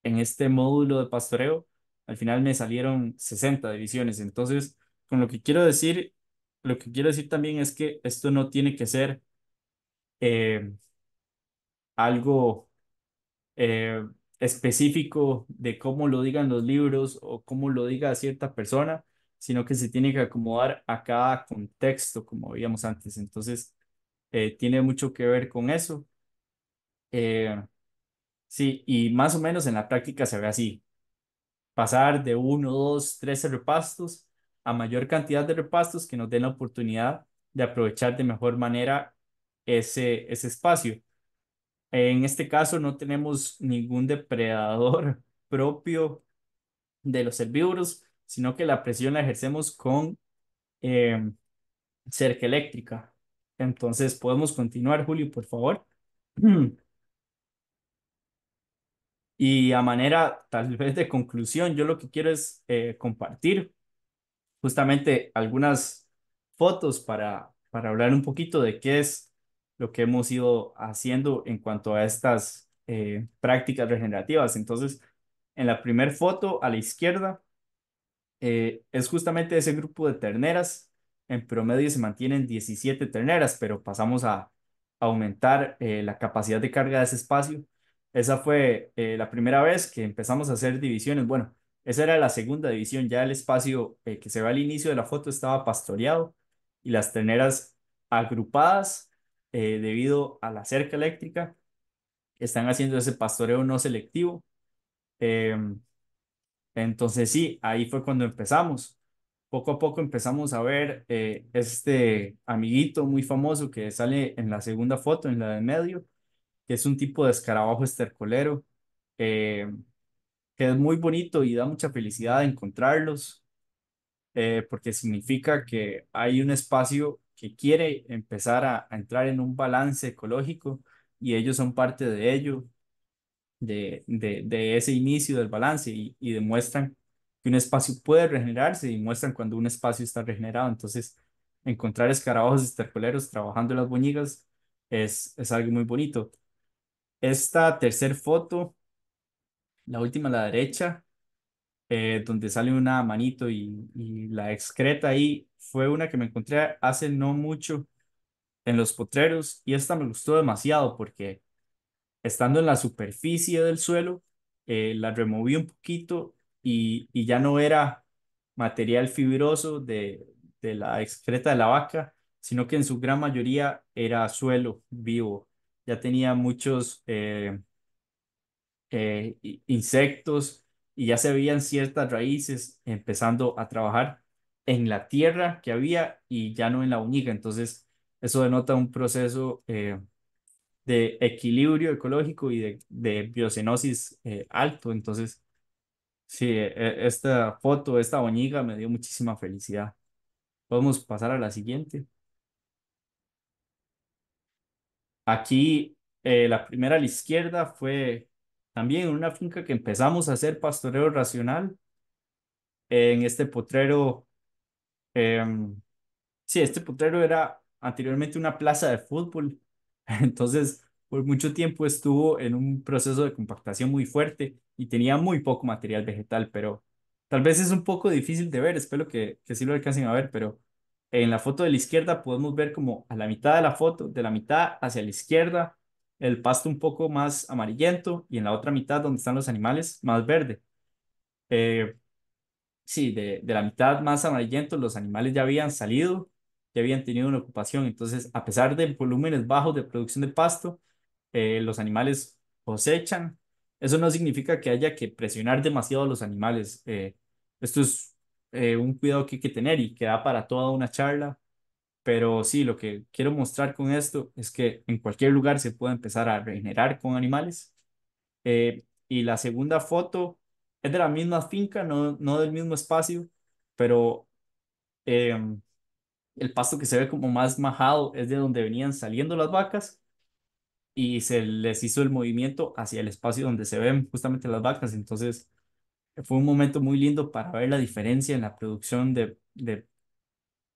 en este módulo de pastoreo, al final me salieron 60 divisiones. Entonces, con lo que quiero decir, lo que quiero decir también es que esto no tiene que ser eh, algo eh, específico de cómo lo digan los libros o cómo lo diga cierta persona, sino que se tiene que acomodar a cada contexto, como veíamos antes. Entonces, eh, tiene mucho que ver con eso. Eh, sí, y más o menos en la práctica se ve así. Pasar de uno, dos, tres repastos a mayor cantidad de repastos que nos den la oportunidad de aprovechar de mejor manera ese, ese espacio. En este caso no tenemos ningún depredador propio de los herbívoros, sino que la presión la ejercemos con em, cerca eléctrica. Entonces, podemos continuar, Julio, por favor. Y a manera tal vez de conclusión, yo lo que quiero es eh, compartir justamente algunas fotos para, para hablar un poquito de qué es lo que hemos ido haciendo en cuanto a estas eh, prácticas regenerativas. Entonces, en la primera foto a la izquierda eh, es justamente ese grupo de terneras en promedio se mantienen 17 terneras, pero pasamos a aumentar eh, la capacidad de carga de ese espacio. Esa fue eh, la primera vez que empezamos a hacer divisiones. Bueno, esa era la segunda división. Ya el espacio eh, que se ve al inicio de la foto estaba pastoreado y las terneras agrupadas debido a la cerca eléctrica. Están haciendo ese pastoreo no selectivo. Em, entonces sí, ahí fue cuando empezamos poco a poco empezamos a ver eh, este amiguito muy famoso que sale en la segunda foto, en la del medio, que es un tipo de escarabajo estercolero, eh, que es muy bonito y da mucha felicidad encontrarlos, eh, porque significa que hay un espacio que quiere empezar a, entrar en un balance ecológico y ellos son parte de ello, de, de, ese inicio del balance y demuestran que un espacio puede regenerarse y muestran cuando un espacio está regenerado. Entonces, encontrar escarabajos estercoleros trabajando las boñigas es, es algo muy bonito. Esta tercera foto, la última a la derecha, eh, donde sale una manito y, la excreta ahí, fue una que me encontré hace no mucho en los potreros y esta me gustó demasiado porque estando en la superficie del suelo, eh, la removí un poquito y, ya no era material fibroso de, de la excreta de la vaca, sino que en su gran mayoría era suelo vivo. Ya tenía muchos eh, eh, insectos y ya se veían ciertas raíces empezando a trabajar en la tierra que había y ya no en la uñiga. Entonces, eso denota un proceso eh, de equilibrio ecológico y de, de biocenosis alto. Entonces, Sí, e, e, esta foto, esta boñiga me dio muchísima felicidad. Podemos pasar a la siguiente. Aquí, eh, la primera a la izquierda fue también una finca que empezamos a hacer pastoreo racional en este potrero. Em, sí, este potrero era anteriormente una plaza de fútbol. Entonces, por mucho tiempo estuvo en un proceso de compactación muy fuerte y tenía muy poco material vegetal, pero tal vez es un poco difícil de ver, espero que, que sí lo alcancen a ver, pero en la foto de la izquierda podemos ver como a la mitad de la foto, de la mitad hacia la izquierda, el pasto un poco más amarillento y en la otra mitad donde están los animales más verde. Eh, sí, de, de la mitad más amarillento los animales ya habían salido, ya habían tenido una ocupación, entonces a pesar de volúmenes bajos de producción de pasto, eh, los animales cosechan. Eso no significa que haya que presionar demasiado a los animales. Eh, esto es eh, un cuidado que hay que tener y que da para toda una charla. Pero sí, lo que quiero mostrar con esto es que en cualquier lugar se puede empezar a regenerar con animales. y la segunda foto es de la misma finca, no, no del mismo espacio, pero em, el pasto que se ve como más majado es de donde venían saliendo las vacas y se les hizo el movimiento hacia el espacio donde se ven justamente las vacas. Entonces, fue un momento muy lindo para ver la diferencia en la producción de,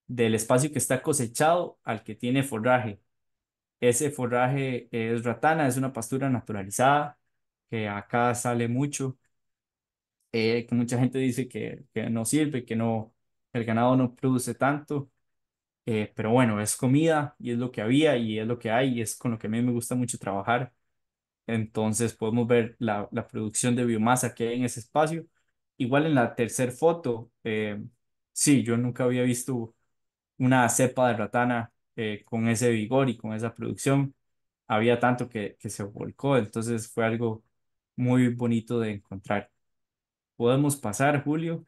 del espacio que está cosechado al que tiene forraje. Ese forraje es ratana, es una pastura naturalizada, que acá sale mucho, eh, que mucha gente dice que, que no sirve, que no, el ganado no produce tanto, eh, pero bueno, es comida y es lo que había y es lo que hay y es con lo que a mí me gusta mucho trabajar. Entonces podemos ver la, producción de biomasa que hay en ese espacio. Igual en la tercera foto, eh, sí, yo nunca había visto una cepa de ratana eh, con ese vigor y con esa producción. Había tanto que, que se volcó, entonces fue algo muy bonito de encontrar. Podemos pasar, Julio.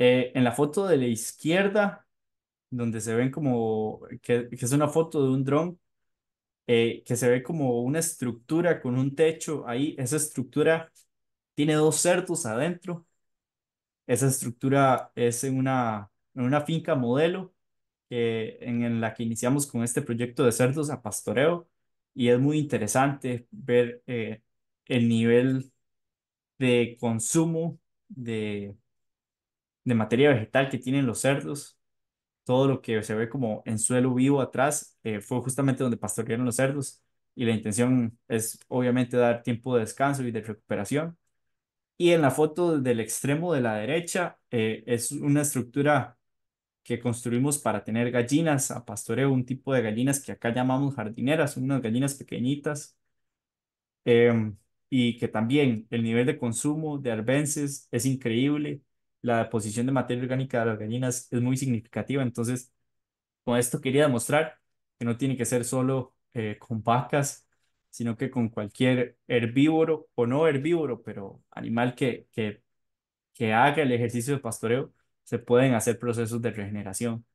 Eh, en la foto de la izquierda, donde se ven como, que, es una foto de un dron, eh, que se ve como una estructura con un techo ahí, esa estructura tiene dos cerdos adentro, esa estructura es en una, una finca modelo eh, en, la que iniciamos con este proyecto de cerdos a pastoreo y es muy interesante ver el nivel de consumo de de materia vegetal que tienen los cerdos. Todo lo que se ve como en suelo vivo atrás eh, fue justamente donde pastorearon los cerdos y la intención es obviamente dar tiempo de descanso y de recuperación. Y en la foto del extremo de la derecha eh, es una estructura que construimos para tener gallinas a pastoreo, un tipo de gallinas que acá llamamos jardineras, unas gallinas pequeñitas, em, y que también el nivel de consumo de arbences es increíble la posición de materia orgánica de las gallinas es muy significativa. Entonces, con esto quería demostrar que no tiene que ser solo eh, con vacas, sino que con cualquier herbívoro o no herbívoro, pero animal que, que, que haga el ejercicio de pastoreo, se pueden hacer procesos de regeneración.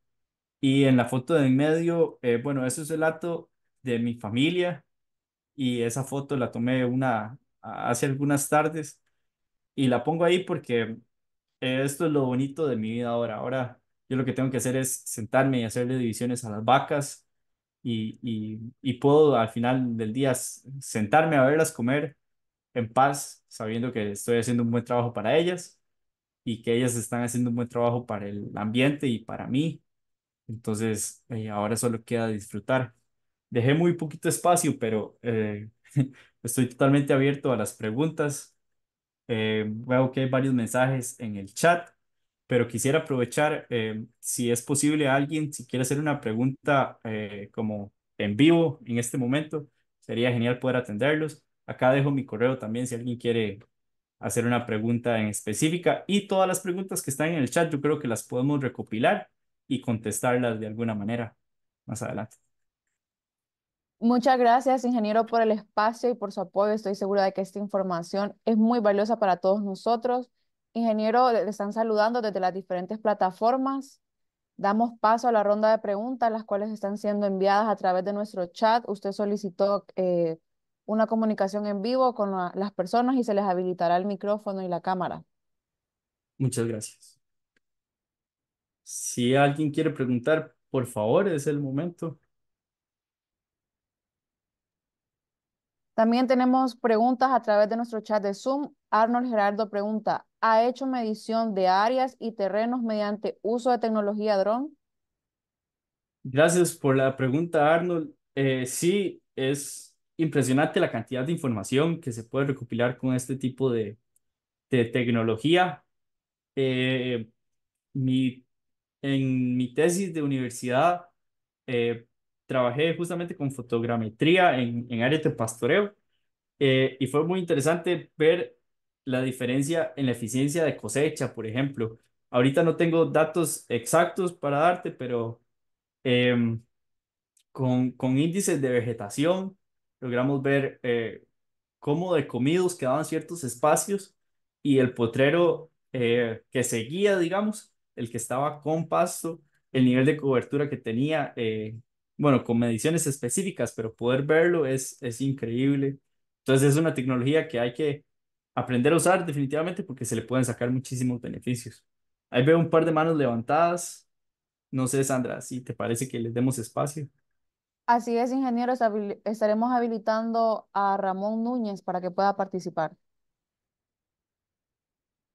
Y en la foto de en medio, eh, bueno, eso es el acto de mi familia y esa foto la tomé una, hace algunas tardes y la pongo ahí porque esto es lo bonito de mi vida ahora. Ahora yo lo que tengo que hacer es sentarme y hacerle divisiones a las vacas y, puedo al final del día sentarme a verlas comer en paz, sabiendo que estoy haciendo un buen trabajo para ellas y que ellas están haciendo un buen trabajo para el ambiente y para mí. Entonces, eh, ahora solo queda disfrutar. Dejé muy poquito espacio, pero eh, estoy totalmente abierto a las preguntas eh, veo que hay varios mensajes en el chat, pero quisiera aprovechar, eh, si es posible, a alguien, si quiere hacer una pregunta eh, como en vivo en este momento, sería genial poder atenderlos. Acá dejo mi correo también si alguien quiere hacer una pregunta en específica y todas las preguntas que están en el chat, yo creo que las podemos recopilar y contestarlas de alguna manera más adelante. Muchas gracias, ingeniero, por el espacio y por su apoyo. Estoy segura de que esta información es muy valiosa para todos nosotros. Ingeniero, le están saludando desde las diferentes plataformas. Damos paso a la ronda de preguntas, las cuales están siendo enviadas a través de nuestro chat. Usted solicitó eh, una comunicación en vivo con las personas y se les habilitará el micrófono y la cámara. Muchas gracias. Si alguien quiere preguntar, por favor, es el momento. También tenemos preguntas a través de nuestro chat de Zoom. Arnold Gerardo pregunta, ¿ha hecho medición de áreas y terrenos mediante uso de tecnología dron? Gracias por la pregunta, Arnold. Eh, sí, es impresionante la cantidad de información que se puede recopilar con este tipo de, de tecnología. Eh, mi, en mi tesis de universidad eh, trabajé justamente con fotogrametría en, en áreas de pastoreo eh, y fue muy interesante ver la diferencia en la eficiencia de cosecha, por ejemplo. Ahorita no tengo datos exactos para darte, pero em, con, con índices de vegetación logramos ver eh, cómo de comidos quedaban ciertos espacios y el potrero eh, que seguía, digamos, el que estaba con pasto, el nivel de cobertura que tenía, eh, bueno, con mediciones específicas, pero poder verlo es, es increíble. Entonces es una tecnología que hay que aprender a usar definitivamente porque se le pueden sacar muchísimos beneficios. Ahí veo un par de manos levantadas. No sé, Sandra, si te parece que les demos espacio. Así es, ingenieros, estaremos habilitando a Ramón Núñez para que pueda participar.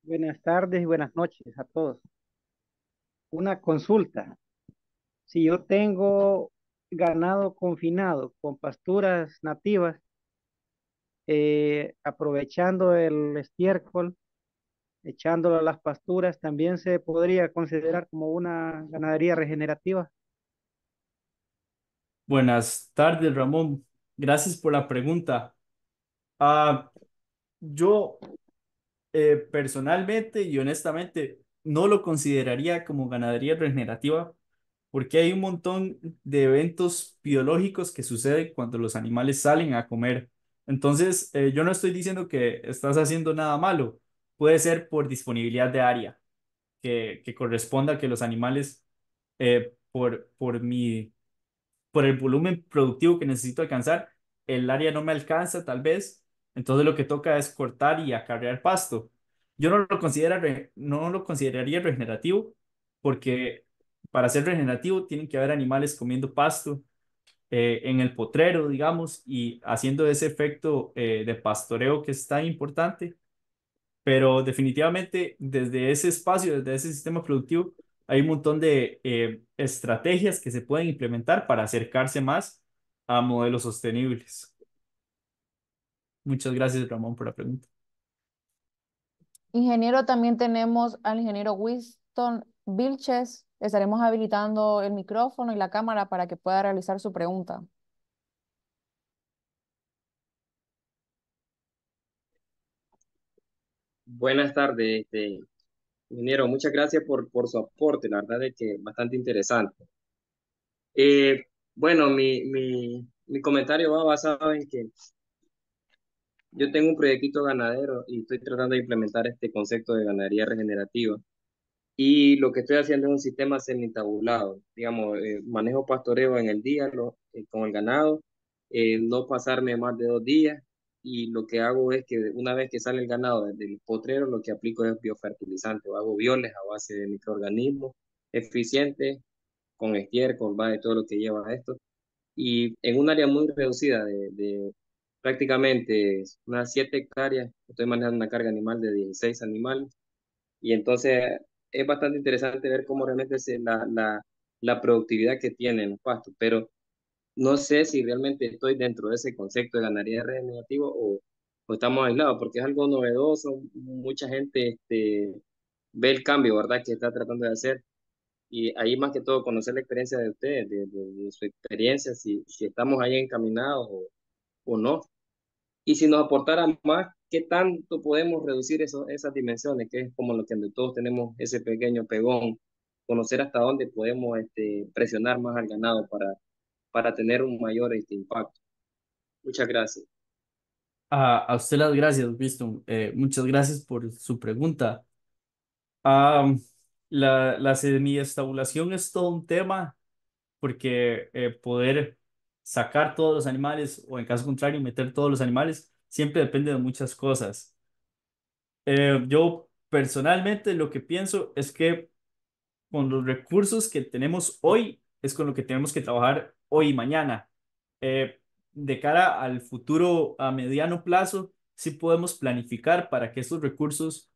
Buenas tardes y buenas noches a todos. Una consulta. Si yo tengo ganado confinado con pasturas nativas, eh, aprovechando el estiércol, echándolo a las pasturas, también se podría considerar como una ganadería regenerativa. Buenas tardes, Ramón. Gracias por la pregunta. Ah, yo eh, personalmente y honestamente no lo consideraría como ganadería regenerativa porque hay un montón de eventos biológicos que suceden cuando los animales salen a comer. Entonces, eh, yo no estoy diciendo que estás haciendo nada malo, puede ser por disponibilidad de área, que, que corresponda a que los animales, eh, por, por, mi, por el volumen productivo que necesito alcanzar, el área no me alcanza tal vez, entonces lo que toca es cortar y acarrear pasto. Yo no lo, considera, no lo consideraría regenerativo porque para ser regenerativo tienen que haber animales comiendo pasto eh, en el potrero, digamos, y haciendo ese efecto eh, de pastoreo que es tan importante. Pero definitivamente desde ese espacio, desde ese sistema productivo, hay un montón de eh, estrategias que se pueden implementar para acercarse más a modelos sostenibles. Muchas gracias, Ramón, por la pregunta. Ingeniero, también tenemos al ingeniero Winston Vilches estaremos habilitando el micrófono y la cámara para que pueda realizar su pregunta. Buenas tardes, este, ingeniero. Muchas gracias por, su aporte. La verdad es que es bastante interesante. Eh, bueno, mi, mi, mi comentario va basado en que yo tengo un proyectito ganadero y estoy tratando de implementar este concepto de ganadería regenerativa y lo que estoy haciendo es un sistema semitabulado, digamos, eh, manejo pastoreo en el día eh, con el ganado, eh, no pasarme más de dos días y lo que hago es que una vez que sale el ganado del potrero, lo que aplico es biofertilizante, o hago violes a base de microorganismos eficientes, con estiércol, va de todo lo que lleva a esto, y en un área muy reducida de, de prácticamente unas 7 hectáreas, estoy manejando una carga animal de 16 animales, y entonces es bastante interesante ver cómo realmente es la, la, la productividad que tienen los pastos, pero no sé si realmente estoy dentro de ese concepto de ganadería regenerativo o, o estamos aislados, porque es algo novedoso, mucha gente este, ve el cambio, ¿verdad?, que está tratando de hacer. Y ahí más que todo conocer la experiencia de ustedes, de, de, su experiencia, si, si estamos ahí encaminados o, o, no. Y si nos aportara más, ¿qué tanto podemos reducir esas dimensiones? Que es como lo que todos tenemos ese pequeño pegón, conocer hasta dónde podemos este, presionar más al ganado para, para tener un mayor este, impacto. Muchas gracias. a usted las gracias, Winston. Eh, muchas gracias por su pregunta. Ah, la, la semiestabulación es todo un tema porque eh, poder sacar todos los animales o en caso contrario meter todos los animales siempre depende de muchas cosas. Eh, yo personalmente lo que pienso es que con los recursos que tenemos hoy es con lo que tenemos que trabajar hoy y mañana. Eh, de cara al futuro a mediano plazo, sí podemos planificar para que esos recursos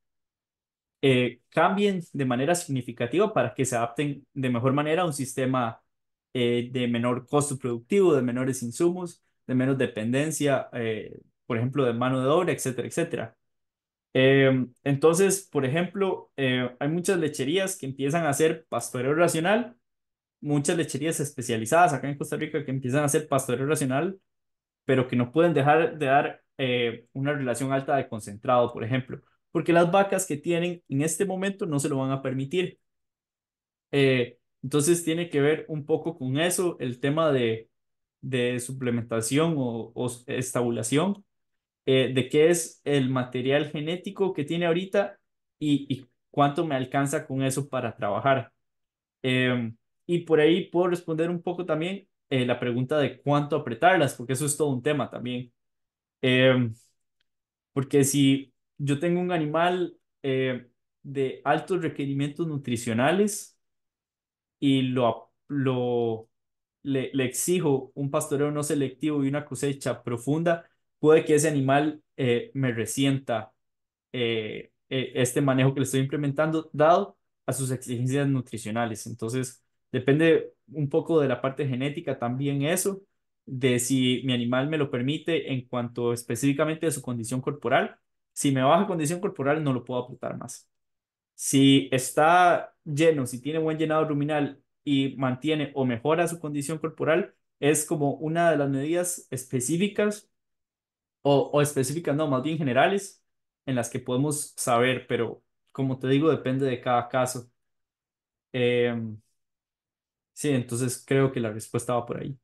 eh, cambien de manera significativa para que se adapten de mejor manera a un sistema de menor costo productivo, de menores insumos, de menos dependencia por ejemplo, de mano de obra, etcétera, etcétera. Em, entonces, por ejemplo, eh, hay muchas lecherías que empiezan a hacer pastoreo racional, muchas lecherías especializadas acá en Costa Rica que empiezan a hacer pastoreo racional, pero que no pueden dejar de dar eh, una relación alta de concentrado, por ejemplo, porque las vacas que tienen en este momento no se lo van a permitir. Eh, entonces, tiene que ver un poco con eso el tema de, de suplementación o, o estabulación eh, de qué es el material genético que tiene ahorita y, cuánto me alcanza con eso para trabajar. Em, y por ahí puedo responder un poco también eh, la pregunta de cuánto apretarlas, porque eso es todo un tema también. Em, porque si yo tengo un animal eh, de altos requerimientos nutricionales y lo, le exijo un pastoreo no selectivo y una cosecha profunda, puede que ese animal eh, me resienta eh, eh, este manejo que le estoy implementando, dado a sus exigencias nutricionales. Entonces, depende un poco de la parte genética también eso, de si mi animal me lo permite en cuanto específicamente a su condición corporal. Si me baja condición corporal, no lo puedo apretar más. Si está lleno, si tiene buen llenado ruminal y mantiene o mejora su condición corporal, es como una de las medidas específicas o, o específicas, no, más bien generales, en las que podemos saber, pero como te digo, depende de cada caso. Em, sí, entonces creo que la respuesta va por ahí.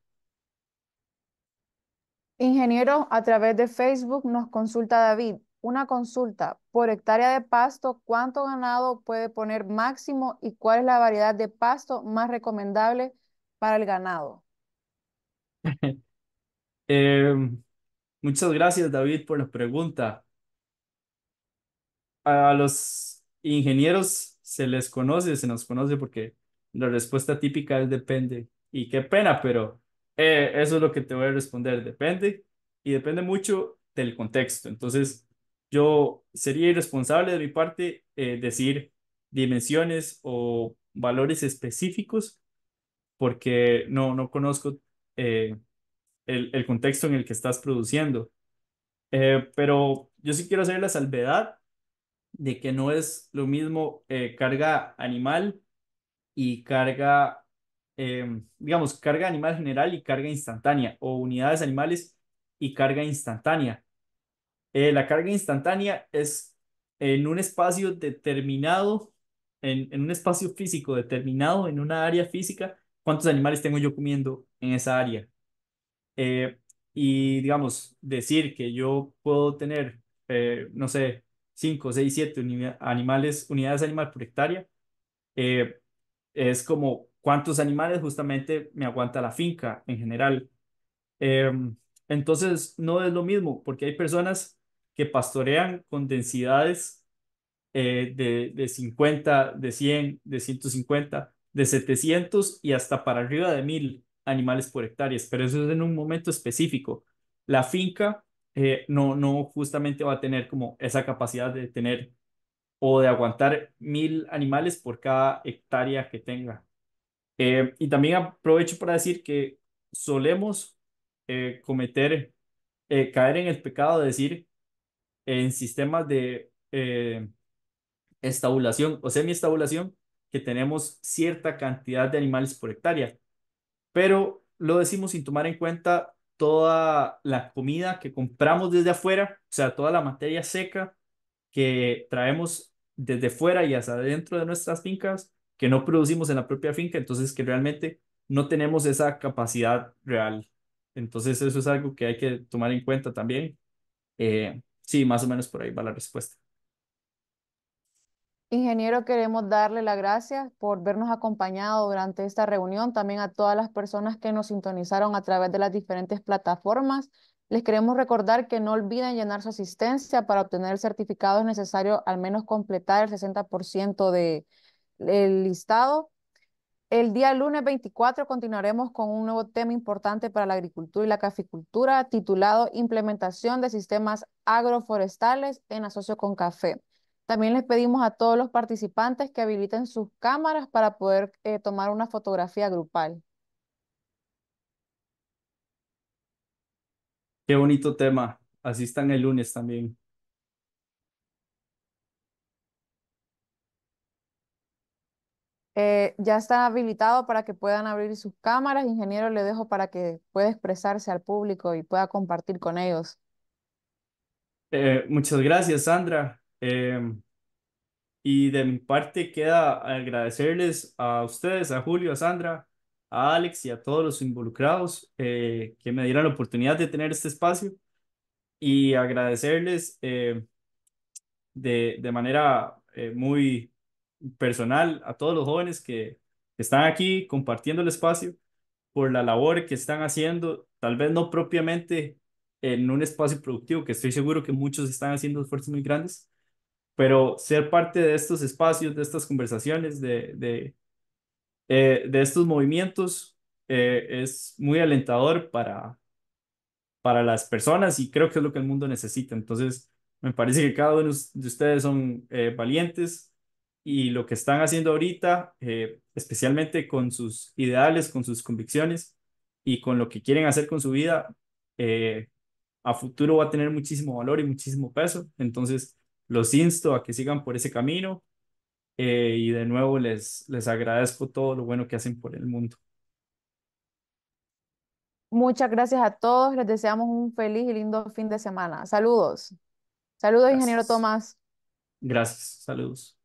Ingeniero, a través de Facebook nos consulta David. Una consulta, por hectárea de pasto, ¿cuánto ganado puede poner máximo y cuál es la variedad de pasto más recomendable para el ganado? eh, Muchas gracias, David, por la pregunta. A los ingenieros se les conoce, se nos conoce porque la respuesta típica es depende. Y qué pena, pero eh, eso es lo que te voy a responder, depende. Y depende mucho del contexto. Entonces, yo sería irresponsable de mi parte eh, decir dimensiones o valores específicos porque no, no conozco eh, el, contexto en el que estás produciendo. Eh, pero yo sí quiero hacer la salvedad de que no es lo mismo eh, carga animal y carga, em, digamos, carga animal general y carga instantánea, o unidades animales y carga instantánea. Eh, la carga instantánea es en un espacio determinado, en, en, un espacio físico determinado, en una área física, cuántos animales tengo yo comiendo en esa área. Eh, y digamos, decir que yo puedo tener, eh, no sé, 5, 6, 7 animales, unidades animal por hectárea, eh, es como cuántos animales justamente me aguanta la finca en general. entonces, no es lo mismo, porque hay personas que pastorean con densidades de, de 50, de 100, de 150, de 700 y hasta para arriba de 1000 animales por hectáreas, pero eso es en un momento específico. La finca eh, no, no justamente va a tener como esa capacidad de tener o de aguantar mil animales por cada hectárea que tenga. Eh, y también aprovecho para decir que solemos eh, cometer, caer en el pecado de decir en sistemas de estabulación o semiestabulación que tenemos cierta cantidad de animales por hectárea pero lo decimos sin tomar en cuenta toda la comida que compramos desde afuera, o sea, toda la materia seca que traemos desde fuera y hasta dentro de nuestras fincas, que no producimos en la propia finca, entonces que realmente no tenemos esa capacidad real. Entonces eso es algo que hay que tomar en cuenta también. Eh, sí, más o menos por ahí va la respuesta. Ingeniero, queremos darle las gracias por vernos acompañado durante esta reunión, también a todas las personas que nos sintonizaron a través de las diferentes plataformas. Les queremos recordar que no olviden llenar su asistencia para obtener el certificado. Es necesario al menos completar el 60% del de listado. El día lunes 24 continuaremos con un nuevo tema importante para la agricultura y la caficultura titulado Implementación de sistemas agroforestales en asocio con café. También les pedimos a todos los participantes que habiliten sus cámaras para poder eh, tomar una fotografía grupal. Qué bonito tema. Así están el lunes también. Eh, ya está habilitado para que puedan abrir sus cámaras. Ingeniero, le dejo para que pueda expresarse al público y pueda compartir con ellos. Eh, muchas gracias, Sandra. Em, y de mi parte queda agradecerles a ustedes, a Julio, a Sandra, a Alex y a todos los involucrados eh, que me dieron la oportunidad de tener este espacio y agradecerles em, de, de, manera eh, muy personal a todos los jóvenes que están aquí compartiendo el espacio por la labor que están haciendo, tal vez no propiamente en un espacio productivo, que estoy seguro que muchos están haciendo esfuerzos muy grandes, pero ser parte de estos espacios, de estas conversaciones, de, de, eh, de estos movimientos eh, es muy alentador para, para las personas y creo que es lo que el mundo necesita. Entonces, me parece que cada uno de ustedes son eh, valientes y lo que están haciendo ahorita, especialmente con sus ideales, con sus convicciones y con lo que quieren hacer con su vida, a futuro va a tener muchísimo valor y muchísimo peso. Entonces, los insto a que sigan por ese camino eh, y de nuevo les, les agradezco todo lo bueno que hacen por el mundo. Muchas gracias a todos. Les deseamos un feliz y lindo fin de semana. Saludos. Saludos, ingeniero Tomás. Gracias. Saludos.